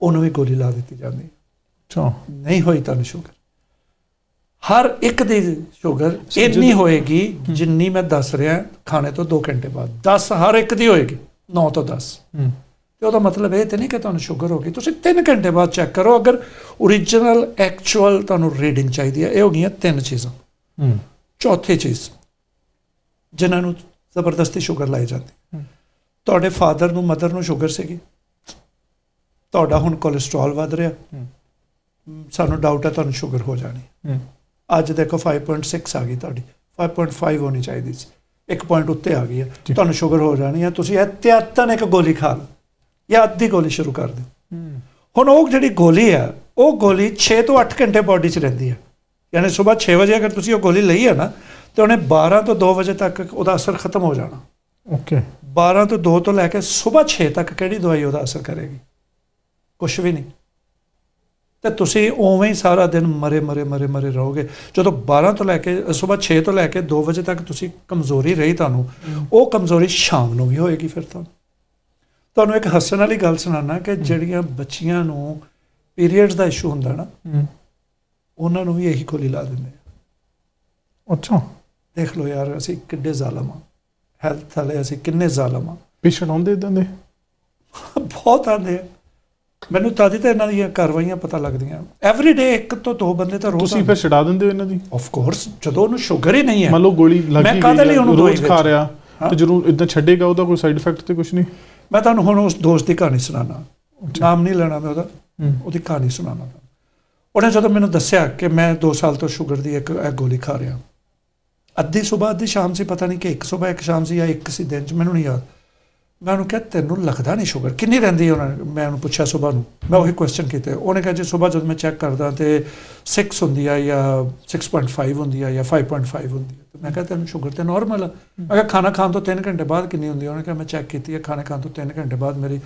ਉਹਨੂੰ ਵੀ ਗੋਲੀ ਲਾ ਦਿੱਤੀ ਜਾਂਦੀ ਚੋ ਨਹੀਂ ਹੋਈ ਤਾਂ ਸ਼ੂਗਰ ਹਰ ਇੱਕ ਦੀ ਸ਼ੂਗਰ ਇੰਨੀ ਹੋਏਗੀ ਜਿੰਨੀ ਮੈਂ ਦੱਸ ਰਿਹਾ ਖਾਣੇ ਤੋਂ 2 ਘੰਟੇ ਬਾਅਦ 10 ਹਰ ਇੱਕ ਦੀ ਹੋਏਗੀ 9 ਤੋਂ 10 ਤੇ ਉਹਦਾ ਮਤਲਬ ਇਹ ਤੇ ਨਹੀਂ ਕਿ ਤੁਹਾਨੂੰ ਸ਼ੂਗਰ ਹੋ ਗਈ ਤੁਸੀਂ 3 ਘੰਟੇ ਬਾਅਦ ਚੈੱਕ ਕਰੋ ਅਗਰ origignal actual ਤੁਹਾਨੂੰ ਰੀਡਿੰਗ ਚਾਹੀਦੀ ਹੈ ਇਹ ਹੋ ਗਈਆਂ ਤਿੰਨ ਚੀਜ਼ਾਂ ਹੂੰ ਚੌਥੀ ਚੀਜ਼ ਜਿਨ੍ਹਾਂ ਨੂੰ ਜ਼ਬਰਦਸਤੀ ਸ਼ੂਗਰ ਲਾਈ ਜਾਂਦੀ ਤੁਹਾਡੇ ਫਾਦਰ ਨੂੰ ਮਦਰ ਨੂੰ ਸ਼ੂਗਰ ਸੀਗੀ ਤੁਹਾਡਾ ਹੁਣ ਕੋਲੇਸਟ੍ਰੋਲ ਵਧ ਰਿਹਾ ਸਾਨੂੰ ਡਾਊਟ ਹੈ ਤੁਹਾਨੂੰ ਸ਼ੂਗਰ ਹੋ ਜਾਣੀ ਅੱਜ ਦੇਖੋ 5.6 ਆ ਗਈ ਤੁਹਾਡੀ 5.5 ਹੋਣੀ ਚਾਹੀਦੀ ਸੀ 1 ਪੁਆਇੰਟ ਉੱਤੇ ਆ ਗਈ ਹੈ ਤੁਹਾਨੂੰ ਸ਼ੂਗਰ ਹੋ ਜਾਣੀ ਹੈ ਤੁਸੀਂ ਇਹ ਤਿਆਤਨ ਇੱਕ ਗੋਲੀ ਖਾ ਲਓ ਜਾਂ ਅੱਧੀ ਗੋਲੀ ਸ਼ੁਰੂ ਕਰ ਦਿਓ ਹੁਣ ਉਹ ਜਿਹੜੀ ਗੋਲੀ ਆ ਉਹ ਗੋਲੀ 6 ਤੋਂ 8 ਘੰਟੇ ਬਾਡੀ 'ਚ ਰਹਿੰਦੀ ਆ ਯਾਨੀ ਸਵੇਰ 6 ਵਜੇ ਅਗਰ ਤੁਸੀਂ ਉਹ ਗੋਲੀ ਲਈ ਹੈ ਨਾ ਤੇ ਉਹਨੇ 12 ਤੋਂ 2 ਵਜੇ ਤੱਕ ਉਹਦਾ ਅਸਰ ਖਤਮ ਹੋ ਜਾਣਾ ਓਕੇ 12 ਤੋਂ 2 ਤੋਂ ਲੈ ਕੇ ਸਵੇਰ 6 ਤੱਕ ਕਿਹੜੀ ਦਵਾਈ ਉਹਦਾ ਅਸਰ ਕਰੇਗੀ ਕੁਝ ਵੀ ਨਹੀਂ ਤੇ ਤੁਸੀਂ ਉਵੇਂ ਹੀ ਸਾਰਾ ਦਿਨ ਮਰੇ ਮਰੇ ਮਰੇ ਮਰੇ ਰਹੋਗੇ ਜਦੋਂ 12 ਤੋਂ ਲੈ ਕੇ ਸਵੇਰ 6 ਤੋਂ ਲੈ ਕੇ 2 ਵਜੇ ਤੱਕ ਤੁਸੀਂ ਕਮਜ਼ੋਰੀ ਰਹੀ ਤੁਹਾਨੂੰ ਉਹ ਕਮਜ਼ੋਰੀ ਸ਼ਾਮ ਨੂੰ ਵੀ ਹੋਏਗੀ ਫਿਰ ਤੁਹਾਨੂੰ ਤੁਹਾਨੂੰ ਇੱਕ ਹੱਸਣ ਵਾਲੀ ਗੱਲ ਸੁਣਾਣਾ ਕਿ ਜਿਹੜੀਆਂ ਬੱਚੀਆਂ ਨੂੰ ਪੀਰੀਅਡਸ ਦਾ ਇਸ਼ੂ ਹੁੰਦਾ ਨਾ ਉਹਨਾਂ ਨੂੰ ਵੀ ਇਹੀ ਕੋਲੀ ਲਾ ਦਿੰਦੇ ਅੱਛਾ ਦੇਖ ਲਓ ਯਾਰ ਅਸੀਂ ਕਿੱਡੇ ਜ਼ਾਲਮ ਆ ਹੈਲਥ ਵਾਲੇ ਅਸੀਂ ਕਿੰਨੇ ਜ਼ਾਲਮ ਆ ਪੇਸ਼ੈਂਟ ਆਉਂਦੇ ਇਦਾਂ ਦੇ ਬਹੁਤ ਆਉਂਦੇ ਆ ਮੈਨੂੰ ਤਾਂ ਤੇ ਇਹਨਾਂ ਦੀਆਂ ਕਾਰਵਾਈਆਂ ਪਤਾ ਲੱਗਦੀਆਂ ਐਵਰੀ ਡੇ ਇੱਕ ਤੋਂ ਦੋ ਬੰਦੇ ਤਾਂ ਰੋਜ਼ ਤੁਸੀਂ ਫਿਰ ਛਡਾ ਦਿੰਦੇ ਹੋ ਇਹਨਾਂ ਦੀ ਆਫ ਕੋਰਸ ਜਦੋਂ ਉਹਨੂੰ ਸ਼ੂਗਰ ਹੀ ਨਹੀਂ ਹੈ ਮੰਨ ਲਓ ਗੋਲੀ ਲੱਗੀ ਮੈਂ ਕਾਹਦੇ ਲਈ ਉਹਨੂੰ ਰੋਜ਼ ਖਾ ਰਿਹਾ ਤੇ ਜਦੋਂ ਇਦਾਂ ਛੱਡੇਗਾ ਉਹਦਾ ਕੋਈ ਸਾਈਡ ਇਫੈਕਟ ਤੇ ਕੁਝ ਨਹੀਂ ਮੈਂ ਤੁਹਾਨੂੰ ਹੁਣ ਉਸ ਦੋਸਤ ਦੀ ਕਹਾਣੀ ਸੁਣਾਣਾ ਨਾਮ ਨਹੀਂ ਲੈਣਾ ਮੈਂ ਉਹਦਾ ਉਹਦੀ ਕਹਾਣੀ ਸੁਣਾਣਾ ਉਹਨੇ ਜਦੋਂ ਮੈਨੂੰ ਦੱਸਿਆ ਕਿ ਮੈਂ 2 ਸਾਲ ਤੋਂ ਸ਼ੂਗਰ ਦੀ ਇੱਕ ਗੋਲੀ ਖਾ ਰਿਹਾ ਅੱਧੀ ਸਵੇਰ ਅੱਧੀ ਸ਼ਾਮ ਸੀ ਪਤਾ ਨਹੀਂ ਕਿ ਇੱਕ ਸਵੇਰ ਇੱਕ ਸ਼ਾਮ ਸੀ ਜਾਂ ਇੱਕ ਸੀ ਦਿਨ ਚ ਮੈਨੂੰ ਨਹੀਂ ਯਾਦ ਮੈਂ ਉਹਨੂੰ ਕਿਹਾ ਤੈਨੂੰ ਲੱਗਦਾ ਨਹੀਂ ਸ਼ੂਗਰ ਕਿੰਨੀ ਰਹਿੰਦੀ ਉਹਨਾਂ ਮੈਂ ਉਹਨੂੰ ਪੁੱਛਿਆ ਸਵੇਰ ਨੂੰ ਮੈਂ ਉਹ ਹੀ ਕੁਐਸਚਨ ਕੀਤਾ ਉਹਨੇ ਕਿਹਾ ਜੀ ਸਵੇਰ ਜਦ ਮੈਂ ਚੈੱਕ ਕਰਦਾ ਤੇ 6 ਹੁੰਦੀ ਆ ਜਾਂ 6.5 ਹੁੰਦੀ ਆ ਜਾਂ 5.5 ਹੁੰਦੀ ਆ ਮੈਂ ਕਿਹਾ ਤੈਨੂੰ ਸ਼ੂਗਰ ਤੇ ਨਾਰਮਲ ਆ ਮੈਂ ਕਿਹਾ ਖਾਣਾ ਖਾਣ ਤੋਂ 3 ਘੰਟੇ ਬਾਅਦ ਕਿੰਨੀ ਹੁੰਦੀ ਆ ਉਹਨੇ ਕਿਹਾ ਮੈਂ ਚੈੱਕ ਕੀਤੀ ਆ ਖਾਣਾ ਖਾਣ ਤੋਂ 3 ਘੰਟੇ ਬਾਅਦ ਮੇਰੀ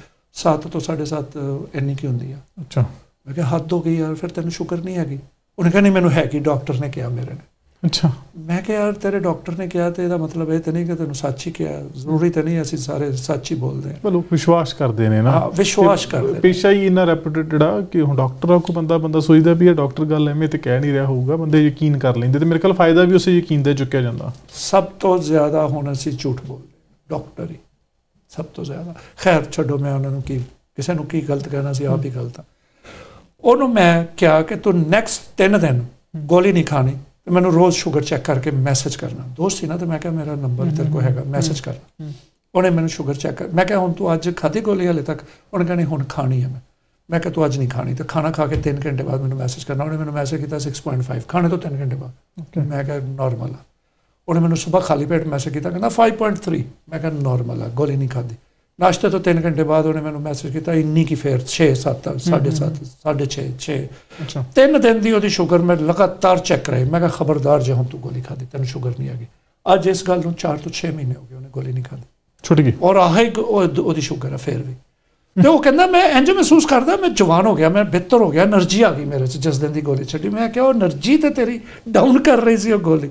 7 ਤੋਂ 7.5 ਇੰਨੀ ਕੀ ਹੁੰਦੀ ਆ ਅੱਛਾ ਮੈਂ ਕਿਹਾ ਹੱਦ ਹੋ ਗਈ ਯਾਰ ਫਿਰ ਤੈਨੂੰ ਸ਼ੂਗਰ ਨਹੀਂ ਹੈਗੀ ਉਹਨੇ ਕਿਹਾ ਨਹੀਂ ਮੈਨੂੰ ਹੈਗੀ ਡਾਕਟਰ ਨੇ ਕਿਹਾ ਮੇਰੇ ਨੇ ਅੱਛਾ ਮੈਂ ਕਿਹਾ ਯਾਰ ਤੇਰੇ ਡਾਕਟਰ ਨੇ ਕਿਹਾ ਤੇ ਇਹਦਾ ਮਤਲਬ ਇਹ ਤੇ ਨਹੀਂ ਕਿ ਤੈਨੂੰ ਹੀ ਕਿਹਾ ਜ਼ਰੂਰੀ ਤੇ ਨਹੀਂ ਅਸੀਂ ਸਾਰੇ ਹੀ ਬੋਲਦੇ ਹਾਂ ਲੋਕ ਵਿਸ਼ਵਾਸ ਕਰਦੇ ਨੇ ਨਾ ਹਾਂ ਵਿਸ਼ਵਾਸ ਕਰਦੇ ਪੇਸ਼ਾ ਹੀ ਇਨਾ ਰੈਪਿਊਟਡ ਆ ਕਿ ਹੁਣ ਡਾਕਟਰ ਆ ਕੋ ਬੰਦਾ ਬੰਦਾ ਸੋਚਦਾ ਵੀ ਇਹ ਡਾਕਟਰ ਗੱਲ ਐਵੇਂ ਤੇ ਕਹਿ ਨਹੀਂ ਰਿਹਾ ਹੋਊਗਾ ਬੰਦੇ ਯਕੀਨ ਕਰ ਲੈਂਦੇ ਤੇ ਮੇਰੇ ਕੋਲ ਫਾਇਦਾ ਵੀ ਉਸੇ ਯਕੀਨ ਦੇ ਚੁੱਕਿਆ ਜਾਂਦਾ ਸਭ ਤੋਂ ਜ਼ਿਆਦਾ ਹੁਣ ਅਸੀਂ ਝੂਠ ਬੋਲਦੇ ਡਾਕਟਰ ਹੀ ਸਭ ਤੋਂ ਜ਼ਿਆਦਾ ਖੈਰ ਛੱਡੋ ਮੈਂ ਉਹਨਾਂ ਨੂੰ ਕੀ ਕਿਸੇ ਨੂੰ ਕੀ ਗਲਤ ਕਹਿਣਾ ਸੀ ਆਪ ਹੀ ਗਲਤ ਉਹਨੂੰ ਮੈਂ ਕਿਹਾ ਕਿ ਤੂੰ ਨੈਕਸਟ 3 ਦਿਨ ਗੋਲੀ ਨਹੀਂ ਖਾਣੀ ਤੇ ਮੈਨੂੰ ਰੋਜ਼ ਸ਼ੂਗਰ ਚੈੱਕ ਕਰਕੇ ਮੈਸੇਜ ਕਰਨਾ ਦੋਸਤ ਸੀ ਨਾ ਤੇ ਮੈਂ ਕਿਹਾ ਮੇਰਾ ਨੰਬਰ ਤੇਰੇ ਕੋਲ ਹੈਗਾ ਮੈਸੇਜ ਕਰ ਉਹਨੇ ਮੈਨੂੰ ਸ਼ੂਗਰ ਚੈੱਕ ਮੈਂ ਕਿਹਾ ਹੁਣ ਤੂੰ ਅੱਜ ਖਾਦੀ ਗੋਲੀ ਹਲੇ ਤੱਕ ਉਹਨੇ ਕਹਿੰਦੇ ਹੁਣ ਖਾਣੀ ਹੈ ਮੈਂ ਮੈਂ ਕਿਹਾ ਤੂੰ ਅੱਜ ਨਹੀਂ ਖਾਣੀ ਤੇ ਖਾਣਾ ਖਾ ਕੇ 3 ਘੰਟੇ ਬਾਅਦ ਮੈਨੂੰ ਮੈਸੇਜ ਕਰਨਾ ਉਹਨੇ ਮੈਨੂੰ ਮੈਸੇਜ ਕੀਤਾ 6.5 ਖਾਣੇ ਤੋਂ 3 ਘੰਟੇ ਬਾਅਦ ਮੈਂ ਕਿਹਾ ਨਾਰਮਲ ਆ ਉਹਨੇ ਮੈਨੂੰ ਸਵੇਰ ਖਾਲੀ ਪੇਟ ਮੈਸੇਜ ਕੀਤਾ ਕਹਿੰਦਾ 5.3 ਮੈਂ ਕਿਹਾ ਨਾਰਮਲ ਆ ਗੋਲੀ ਨਹੀਂ ਖਾਦੀ ਨਾਸ਼ਤੇ ਤੋਂ 3 ਘੰਟੇ ਬਾਅਦ ਉਹਨੇ ਮੈਨੂੰ ਮੈਸੇਜ ਕੀਤਾ ਇੰਨੀ ਕੀ ਫੇਰ 6 7 7.5 6.5 6 6 ਤਿੰਨ ਦਿਨ ਦੀ ਉਹਦੀ ਸ਼ੂਗਰ ਮੈਂ ਲਗਾਤਾਰ ਚੈੱਕ ਰਹੀ ਮੈਂ ਕਿਹਾ ਖਬਰਦਾਰ ਜੇ ਹੁਣ ਤੂੰ ਗੋਲੀ ਖਾਦੀ ਤੈਨੂੰ ਸ਼ੂਗਰ ਨਹੀਂ ਆਗੀ ਅੱਜ ਇਸ ਗੱਲ ਨੂੰ 4 ਤੋਂ 6 ਮਹੀਨੇ ਹੋ ਗਏ ਉਹਨੇ ਗੋਲੀ ਨਹੀਂ ਖਾਦੀ ਛੁੱਟ ਗਈ ਔਰ ਆਹ ਇੱਕ ਉਹਦੀ ਸ਼ੂਗਰ ਆ ਫੇਰ ਵੀ ਤੇ ਉਹ ਕਹਿੰਦਾ ਮੈਂ ਇੰਜ ਮਹਿਸੂਸ ਕਰਦਾ ਮੈਂ ਜਵਾਨ ਹੋ ਗਿਆ ਮੈਂ ਬਿਹਤਰ ਹੋ ਗਿਆ એનર્ਜੀ ਆ ਗਈ ਮੇਰੇ ਚ ਜਿਸ ਦਿਨ ਦੀ ਗੋਲੀ ਛੱਡੀ ਮੈਂ ਕਿਹਾ ਉਹ એનર્ਜੀ ਤੇ ਤੇਰੀ ਡਾਊਨ ਕਰ ਰਹੀ ਸੀ ਉਹ ਗੋਲੀ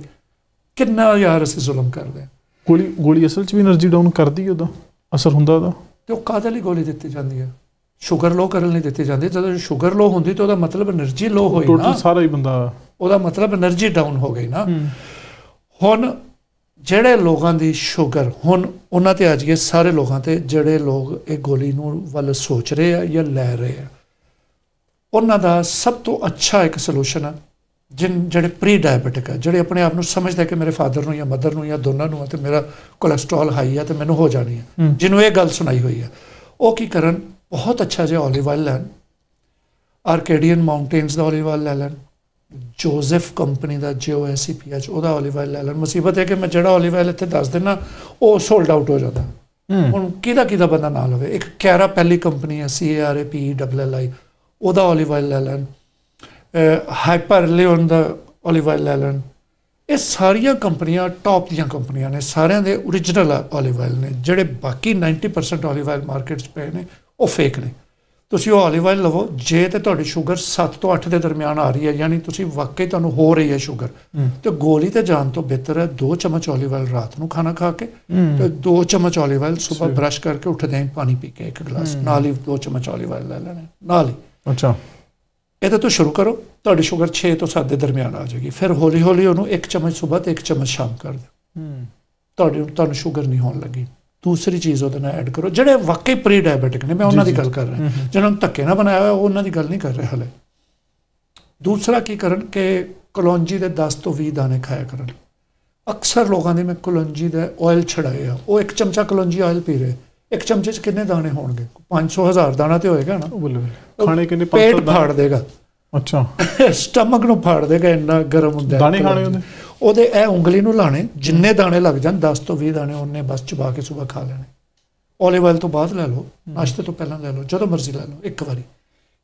ਕਿੰਨਾ ਯਾਰ ਅਸੀਂ ਜ਼ੁਲਮ ਕਰਦੇ ਗੋਲੀ ਗੋਲੀ ਅਸਲ ਚ ਵੀ એનર્ਜੀ ਡਾਊਨ ਕਰਦੀ ਉਹਦਾ ਅਸਰ ਹੁੰਦਾ ਉਹਦਾ ਤੇ ਉਹ ਕਾਦੇ ਲਈ ਗੋਲੀ ਦਿੱਤੀ ਜਾਂਦੀ ਹੈ ਸ਼ੂਗਰ ਲੋ ਕਰਨ ਲਈ ਦਿੱਤੇ ਜਾਂਦੇ ਜਦੋਂ ਸ਼ੂਗਰ ਲੋ ਹੁੰਦੀ ਤਾਂ ਉਹਦਾ ਮਤਲਬ એનર્ਜੀ ਲੋ ਹੋਈ ਨਾ ਟੋਟਲ ਸਾਰਾ ਹੀ ਬੰਦਾ ਉਹਦਾ ਮਤਲਬ એનર્ਜੀ ਡਾਊਨ ਹੋ ਗਈ ਨਾ ਹੁਣ ਜਿਹੜੇ ਲੋਕਾਂ ਦੀ ਸ਼ੂਗਰ ਹੁਣ ਉਹਨਾਂ ਤੇ ਆ ਜੀਏ ਸਾਰੇ ਲੋਕਾਂ ਤੇ ਜਿਹੜੇ ਲੋਕ ਇਹ ਗੋਲੀ ਨੂੰ ਵੱਲ ਸੋਚ ਰਹੇ ਆ ਜਾਂ ਲੈ ਰਹੇ ਆ ਉਹਨਾਂ ਦਾ ਸਭ ਤੋਂ ਅੱਛਾ ਇੱਕ ਸੋਲੂਸ਼ਨ ਆ ਜਿਨ ਜਿਹੜੇ ਪ੍ਰੀ ਡਾਇਬੀਟਿਕ ਹੈ ਜਿਹੜੇ ਆਪਣੇ ਆਪ ਨੂੰ ਸਮਝਦਾ ਕਿ ਮੇਰੇ ਫਾਦਰ ਨੂੰ ਜਾਂ ਮਦਰ ਨੂੰ ਜਾਂ ਦੋਨਾਂ ਨੂੰ ਤੇ ਮੇਰਾ ਕੋਲੇਸਟ੍ਰੋਲ ਹਾਈ ਹੈ ਤੇ ਮੈਨੂੰ ਹੋ ਜਾਣੀ ਹੈ ਜਿਹਨੂੰ ਇਹ ਗੱਲ ਸੁਣਾਈ ਹੋਈ ਹੈ ਉਹ ਕੀ ਕਰਨ ਬਹੁਤ ਅੱਛਾ ਜਿਹਾ 올ਿਵ ਆਇਲ ਲੈਣ ਆਰਕੇਡੀਅਨ ਮਾਊਂਟੇਨਸ ਦਾ 올ਿਵ ਆਇਲ ਲੈ ਲੈਣ ਜੋਸੈਫ ਕੰਪਨੀ ਦਾ ਜੀਓਐਸਪੀਐਚ e ਉਹਦਾ 올ਿਵ ਆਇਲ ਲੈ ਲੈਣ ਮੁਸੀਬਤ ਹੈ ਕਿ ਮੈਂ ਜਿਹੜਾ 올ਿਵ ਆਇਲ ਇੱਥੇ ਦੱਸ ਦਿੰਨਾ ਉਹ ਸੋਲਡ ਆਊਟ ਹੋ ਜਾਂਦਾ ਹੁਣ ਕਿਹਦਾ ਕਿਹਦਾ ਬੰਦਾ ਨਾਲ ਹੋਵੇ ਇੱਕ ਕੈਰਾ ਪਹਿਲੀ ਕੰਪਨੀ ਹੈ ਪੀ ਡਬਲ ਐਲ ਆਈ ਉਹਦਾ 올ਿਵ ਆਇਲ ਲੈ ਲੈਣ ਹਾਈਪਰ ਲਿਓਨ ਦਾ ਓਲੀਵ ਆਇਲ ਲੈਲਨ ਇਹ ਸਾਰੀਆਂ ਕੰਪਨੀਆਂ ਟਾਪ ਦੀਆਂ ਕੰਪਨੀਆਂ ਨੇ ਸਾਰਿਆਂ ਦੇ origignal ਓਲੀਵ ਆਇਲ ਨੇ ਜਿਹੜੇ ਬਾਕੀ 90% ਓਲੀਵ ਆਇਲ ਮਾਰਕੀਟਸ ਪਏ ਨੇ ਉਹ ਫੇਕ ਨੇ ਤੁਸੀਂ ਉਹ ਓਲੀਵ ਆਇਲ ਲਵੋ ਜੇ ਤੇ ਤੁਹਾਡੀ ਸ਼ੂਗਰ 7 ਤੋਂ 8 ਦੇ ਦਰਮਿਆਨ ਆ ਰਹੀ ਹੈ ਯਾਨੀ ਤੁਸੀਂ ਵਾਕਈ ਤੁਹਾਨੂੰ ਹੋ ਰਹੀ ਹੈ ਸ਼ੂਗਰ ਤੇ ਗੋਲੀ ਤੇ ਜਾਣ ਤੋਂ ਬਿਹਤਰ ਹੈ 2 ਚਮਚ ਓਲੀਵ ਆਇਲ ਰਾਤ ਨੂੰ ਖਾਣਾ ਖਾ ਕੇ ਤੇ 2 ਚਮਚ ਓਲੀਵ ਆਇਲ ਸਵੇਰ ਬ੍ਰਸ਼ ਕਰਕੇ ਉੱਠਦੇ ਹੀ ਪਾਣੀ ਪੀ ਕੇ ਇੱਕ ਗਲਾਸ ਨਾਲ ਹੀ 2 ਚਮਚ ਓਲੀਵ ਆਇਲ ਲੈ ਲੈਣਾ ਨਾਲ ਹੀ ਅੱਛਾ ਇਹਦੇ ਤੋਂ ਸ਼ੁਰੂ ਕਰੋ ਤੁਹਾਡੀ ਸ਼ੂਗਰ 6 ਤੋਂ 7 ਦੇ ਦਰਮਿਆਨ ਆ ਜਾਏਗੀ ਫਿਰ ਹੌਲੀ ਹੌਲੀ ਉਹਨੂੰ ਇੱਕ ਚਮਚ ਸਵੇਰ ਤੇ ਇੱਕ ਚਮਚ ਸ਼ਾਮ ਕਰ ਦਿਓ ਤੁਹਾਡੀ ਤੁਹਾਨੂੰ ਸ਼ੂਗਰ ਨਹੀਂ ਹੋਣ ਲੱਗੀ ਦੂਸਰੀ ਚੀਜ਼ ਉਹਦੇ ਨਾਲ ਐਡ ਕਰੋ ਜਿਹੜੇ ਵਾਕਈ ਪ੍ਰੀ ਡਾਇਬੀਟਿਕ ਨੇ ਮੈਂ ਉਹਨਾਂ ਦੀ ਗੱਲ ਕਰ ਰਿਹਾ ਜਿਹਨਾਂ ਨੂੰ ਧੱਕੇ ਨਾ ਬਣਾਇਆ ਹੋਇਆ ਉਹਨਾਂ ਦੀ ਗੱਲ ਨਹੀਂ ਕਰ ਰਿਹਾ ਹਲੇ ਦੂਸਰਾ ਕੀ ਕਰਨ ਕਿ ਕਲੌਂਜੀ ਦੇ 10 ਤੋਂ 20 ਦਾਣੇ ਖਾਇਆ ਕਰਨ ਅਕਸਰ ਲੋਕਾਂ ਦੇ ਮੈਂ ਕਲੌਂਜੀ ਦਾ ਆਇਲ ਛੜਾਇਆ ਉਹ ਇੱਕ ਚਮਚਾ ਕਲੌਂਜੀ ਆਇਲ ਪੀ ਰਹੇ ਇੱਕ ਚਮਚੇ 'ਚ ਕਿੰਨੇ ਦਾਣੇ ਹੋਣਗੇ 500 ਹਜ਼ਾਰ ਦਾਣਾ ਤੇ ਹੋਏਗਾ ਨਾ ਬਿਲਕੁਲ ਖਾਣੇ ਕਿੰਨੇ 500 ਪੇਟ ਫਾੜ ਦੇਗਾ ਅੱਛਾ ਸਟਮਕ ਨੂੰ ਫਾੜ ਦੇਗਾ ਇੰਨਾ ਗਰਮ ਹੁੰਦਾ ਦਾਣੇ ਖਾਣੇ ਹੁੰਦੇ ਉਹਦੇ ਇਹ ਉਂਗਲੀ ਨੂੰ ਲਾਣੇ ਜਿੰਨੇ ਦਾਣੇ ਲੱਗ ਜਾਣ 10 ਤੋਂ 20 ਦਾਣੇ ਉਹਨੇ ਬਸ ਚਬਾ ਕੇ ਸਵੇਰ ਖਾ ਲੈਣੇ ਓਲਿਵ ਆਇਲ ਤੋਂ ਬਾਅਦ ਲੈ ਲਓ ਨਾਸ਼ਤੇ ਤੋਂ ਪਹਿਲਾਂ ਲੈ ਲਓ ਜਦੋਂ ਮਰਜ਼ੀ ਲੈ ਲਓ ਇੱਕ ਵਾਰੀ